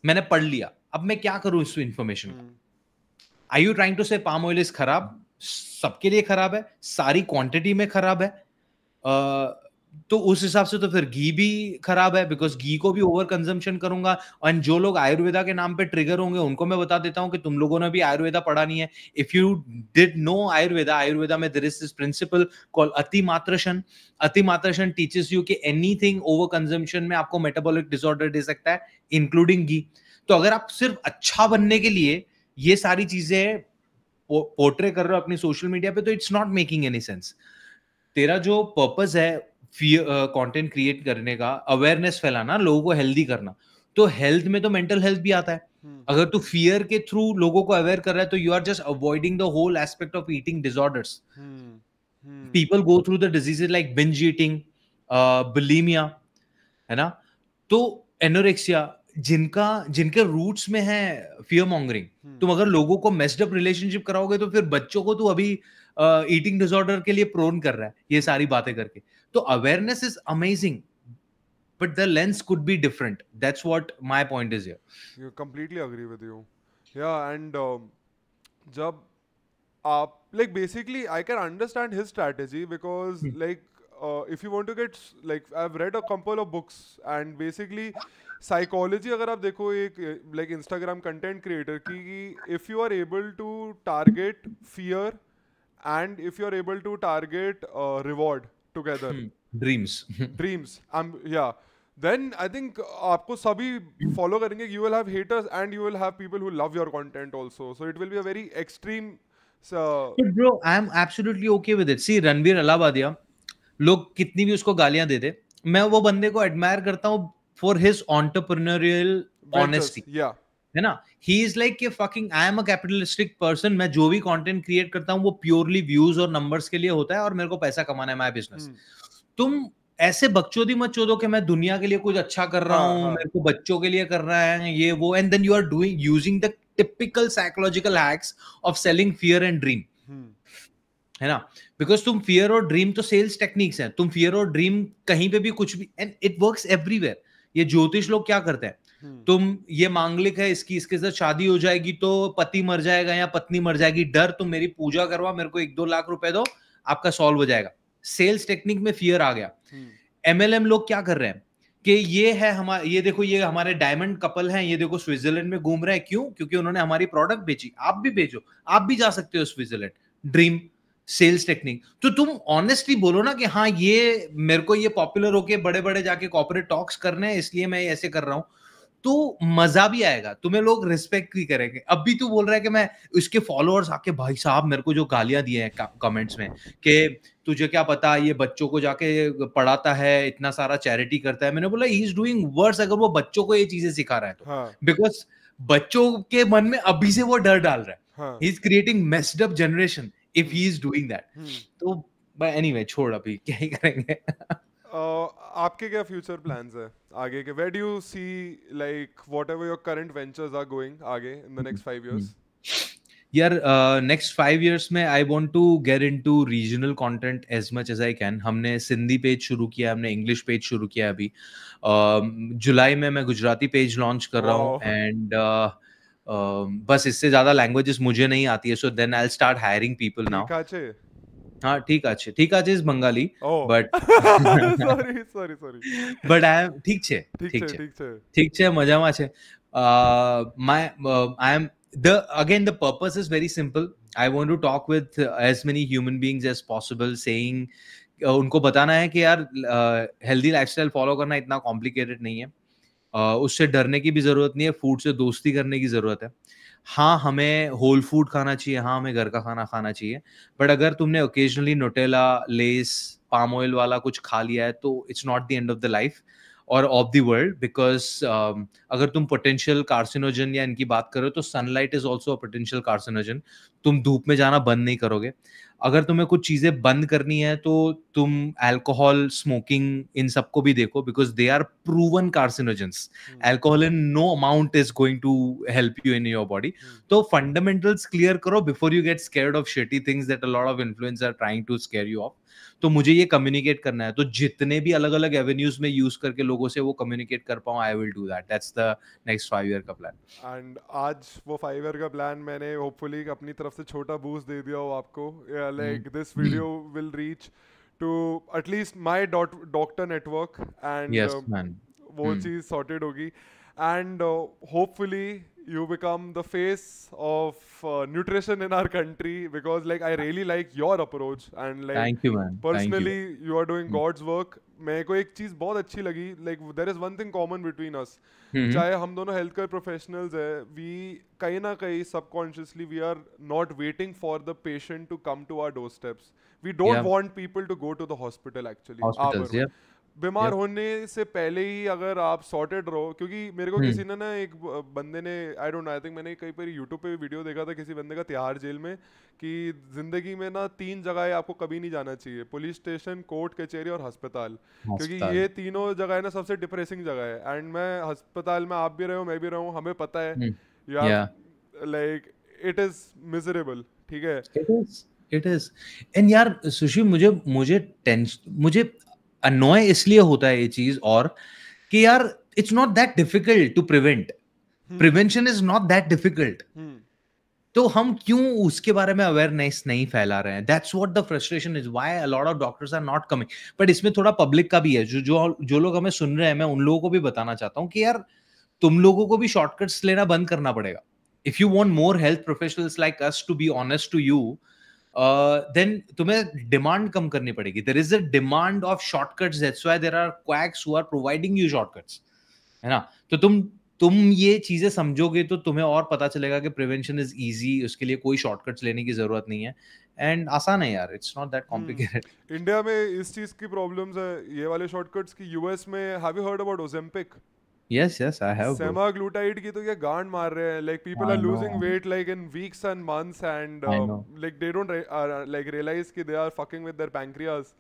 मैंने पढ़ लिया अब मैं क्या करूं इस इंफॉर्मेशन का I you trying to say palm oil is खराब सबके लिए खराब है सारी क्वांटिटी में खराब है uh, तो उस हिसाब से तो फिर घी भी खराब है बिकॉज घी को भी ओवर कंजम्पशन करूंगा एंड जो लोग आयुर्वेदा के नाम पे ट्रिगर होंगे उनको मैं बता देता हूं कि तुम लोगों ने भी आयुर्वेदा पढ़ा नहीं है if you did know Ayurveda Ayurveda में there is this principle call अति मात्रशन टीचेस यू कि थिंग ओवर कंजम्पशन में आपको मेटाबॉलिक डिसऑर्डर दे सकता है इंक्लूडिंग घी तो अगर आप सिर्फ अच्छा बनने के लिए ये सारी चीजें पोर्ट्रे कर रहे हो अपनी सोशल मीडिया पे तो it's not making any sense तेरा जो पर्पज है कंटेंट क्रिएट करने का अवेयरनेस फैलाना लोगों को हेल्दी करना तो हेल्थ में तो मेंटल हेल्थ भी आता है हम्म। अगर तू फियर के थ्रू लोगों को अवेयर कर रहा है तो you are just avoiding the whole aspect of eating disorders people go through the diseases like binge eating bulimia है ना तो एनोरेक्सिया जिनका जिनके रूट्स में है फियर मॉन्गरिंग हम्म। तुम अगर लोगों को मेस्ड अप रिलेशनशिप कराओगे तो फिर बच्चों को तू अभी ईटिंग uh, डिसऑर्डर के लिए प्रोन कर रहा है ये सारी बातें करके तो awareness is amazing but the lens could be different that's what my point is here you completely agree with you या एंड जब आप like basically I can understand his strategy because like if you want to get like I have read a couple of books and basically psychology अगर आप देखो एक like Instagram content creator की if you are able to target fear and if you are able to target reward together dreams dreams या then I think आपको सभी follow करेंगे you will have haters and you will have people who love your content also so it will be a very extreme so bro I am absolutely okay with it see Ranveer Allahabadia लोग कितनी भी उसको गालियां दे दे मैं वो बंदे को एडमायर करता हूँ फॉर हिज ऑन्टरप्रनरियल ऑनेस्टी है ना ही इज लाइक ये fucking I am a capitalistic person मैं जो भी कंटेंट क्रिएट करता हूँ वो प्योरली व्यूज और नंबर्स के लिए होता है और मेरे को पैसा कमाना है माय हम्म। बिजनेस तुम ऐसे बकचोदी मत चोदो कि मैं दुनिया के लिए कुछ अच्छा कर रहा हाँ, हूँ हाँ। मेरे को बच्चों के लिए रहा है ये वो and then you are doing using the typical psychological hacks of selling fear and dream है ना बिकॉज तुम फियर और ड्रीम तो सेल्स टेक्निक्स हैं तुम फियर और ड्रीम कहीं पे भी कुछ भी एंड इट वर्क्स एवरीवेयर ये ज्योतिष लोग क्या करते हैं हम्म। तुम ये मांगलिक है इसकी इसके साथ शादी हो जाएगी तो पति मर जाएगा या पत्नी मर जाएगी डर तुम मेरी पूजा करवा मेरे को एक दो लाख रुपए दो आपका सॉल्व हो जाएगा सेल्स टेक्निक में फियर आ गया एमएलएम हम्म। लोग क्या कर रहे हैं कि ये है हमारे ये देखो ये हमारे डायमंड कपल हैं ये देखो स्विट्जरलैंड में घूम रहे हैं क्यों क्योंकि उन्होंने हमारी प्रोडक्ट बेची आप भी बेचो आप भी जा सकते हो स्विट्जरलैंड ड्रीम सेल्स टेक्निक तो तुम ऑनेस्टली बोलो ना कि हाँ ये मेरे को ये पॉपुलर होके बड़े बड़े जाके कॉपोरेट टॉक्स करने हैं इसलिए मैं ऐसे कर रहा हूँ तो मजा भी आएगा तुम्हें लोग रिस्पेक्ट भी करेंगे अब भी तू बोल रहा है कि मैं उसके फॉलोअर्स आके भाई साहब मेरे को जो गालियां दिए हैं कमेंट्स में कि तुझे क्या पता ये बच्चों को जाके पढ़ाता है इतना सारा चैरिटी करता है मैंने बोला ही इज डूइंग वर्स अगर वो बच्चों को ये चीजें सिखा रहा है तो बिकॉज हाँ. बच्चों के मन में अभी से वो डर डाल रहा है he is creating messed generation if he is doing that तो एनीवे छोड़ अभी (laughs) क्या ही करेंगे Uh, आपके क्या फ्यूचर प्लान्स है आगे के where do see like whatever your current ventures are going आगे in the next five years यार नेक्स्ट फाइव ईयर्स में I want to get into regional content as much as I can हमने Sindhi page शुरू किया हमने English page शुरू किया अभी जुलाई uh, में मैं गुजराती पेज लॉन्च कर रहा हूँ एंड Um, बस इससे ज्यादा लैंग्वेजेस मुझे नहीं आती है so then I start hiring people now हाँ ठीक अच्छे ठीक अच्छे is Bengali but sorry sorry sorry but I am ठीक छे ठीक छे ठीक छे मजा છે uh, my uh, i am the again the purpose is very simple i want to talk with uh, as many human beings as possible uh, उनको बताना है कि यार हेल्दी लाइफस्टाइल फॉलो करना इतना कॉम्प्लिकेटेड नहीं है उससे डरने की भी ज़रूरत नहीं है फूड से दोस्ती करने की ज़रूरत है हाँ हमें होल फूड खाना चाहिए हाँ हमें घर का खाना खाना चाहिए बट अगर तुमने occasionally Nutella less palm oil वाला कुछ खा लिया है तो it's not the end of the life और ऑफ द वर्ल्ड बिकॉज अगर तुम पोटेंशियल कार्सिनोजन या इनकी बात करो तो sunlight is also potential carcinogen तुम धूप में जाना बंद नहीं करोगे अगर तुम्हें कुछ चीज़ें बंद करनी है तो तुम अल्कोहल स्मोकिंग इन सबको भी देखो because they are proven carcinogens alcohol in no amount is going to help you in your body तो फंडामेंटल्स क्लियर करो before you get scared of shitty things that a lot of influence are trying to scare you of तो मुझे ये communicate करना है तो जितने भी अलग अलग एवेन्यूज में यूज करके लोगों से वो कम्युनिकेट कर पाऊँ I will do that that's the next five year का प्लान एंड आज वो फाइव ईयर का प्लान मैंने होपफुली अपनी तरफ से छोटा बूस्ट दे दिया हो आपको like this video will reach to at least my doctor network and वो hmm. चीज़ सॉर्टेड होगी and uh, hopefully you become the face of uh, nutrition in our country because like i really like your approach and like thank you man personally you. you. are doing hmm. god's work मेरे को एक चीज बहुत अच्छी लगी like there is one thing common between us चाहे हम दोनों हेल्थ केयर प्रोफेशनल्स है वी कहीं ना कहीं subconsciously we are not waiting for the patient to come to our doorsteps we don't want people to go to the hospital actually बीमार yep. होने से पहले ही अगर आप सॉर्टेड रहो क्योंकि मेरे को hmm. किसी ने ना एक बंदे ने आई डोंट आई थिंक मैंने कई बार यूट्यूब पे वीडियो देखा था किसी बंदे का तिहाड़ जेल में कि जिंदगी में ना तीन जगह आपको कभी नहीं जाना चाहिए पुलिस स्टेशन कोर्ट कचहरी और अस्पताल क्योंकि ये तीनों जगह ना सबसे डिप्रेसिंग जगह है एंड मैं अस्पताल में आप भी रहे हो मैं भी रहा हूँ हमें पता है लाइक इट इज मिजरेबल ठीक है इट इज एंड यार सुशी मुझे मुझे टेंस मुझे अनोय इसलिए होता है ये चीज और कि यार it's not that difficult to prevent prevention is not that difficult तो हम क्यों उसके बारे में अवेयरनेस नहीं फैला रहे हैं that's what the frustration is why a lot of doctors are not coming but इसमें थोड़ा पब्लिक का भी है जो जो जो लोग हमें सुन रहे हैं मैं उन लोगों को भी बताना चाहता हूँ कि यार तुम लोगों को भी शॉर्टकट्स लेना बंद करना पड़ेगा if you want more health professionals like us to be honest to you then uh, तुम्हें डिमांड कम करनी पड़ेगी there is a demand of shortcuts that's why there are quacks who are providing you shortcuts है ना तो तुम तुम ये चीजें समझोगे तो तुम्हें और पता चलेगा कि प्रिवेंशन इज इजी उसके लिए कोई शॉर्टकट्स लेने की जरूरत नहीं है एंड आसान है यार it's not that complicated India में इस चीज की प्रॉब्लम्स है ये वाले शॉर्टकट्स की यूएस में have you heard about Ozempic Yes, yes, I have. Semaglutide ki to kya gaand maar rahe hain Like people I are know. losing weight like in weeks and months and uh, like they don't re- uh, like realize ki they are fucking with their pancreas.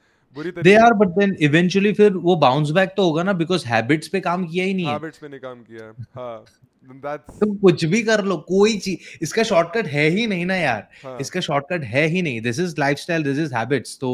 They are but then eventually फिर वो bounce back तो होगा ना because habits पे काम किया ही नहीं है हैबिट्स पे नहीं काम किया हां दैट्स तुम कुछ भी कर लो कोई चीज इसका शॉर्टकट है ही नहीं ना यार इसका शॉर्टकट है ही नहीं this is lifestyle this is habits तो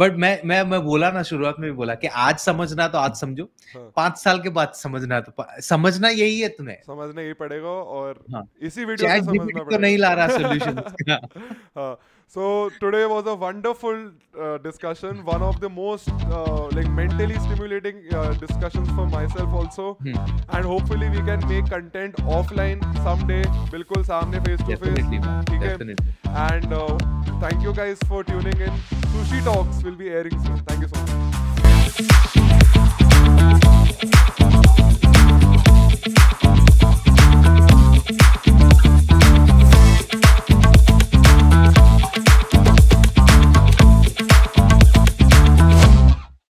बट मैं मैं मैं बोला ना शुरुआत में भी बोला कि आज समझना तो आज समझो हाँ। पांच साल के बाद समझना तो समझना यही है तुम्हें समझना ही पड़ेगा और हाँ। इसी वीडियो से समझना तो नहीं ला रहा सोल्यूशन (laughs) हाँ So today was a wonderful uh, discussion, one of the most uh, like mentally stimulating uh, discussions for myself also. Hmm. And hopefully we can make content offline someday. Bilkul सामने face to face. Definitely. And uh, thank you guys for tuning in. Sushi Talks will be airing soon. Thank you so much.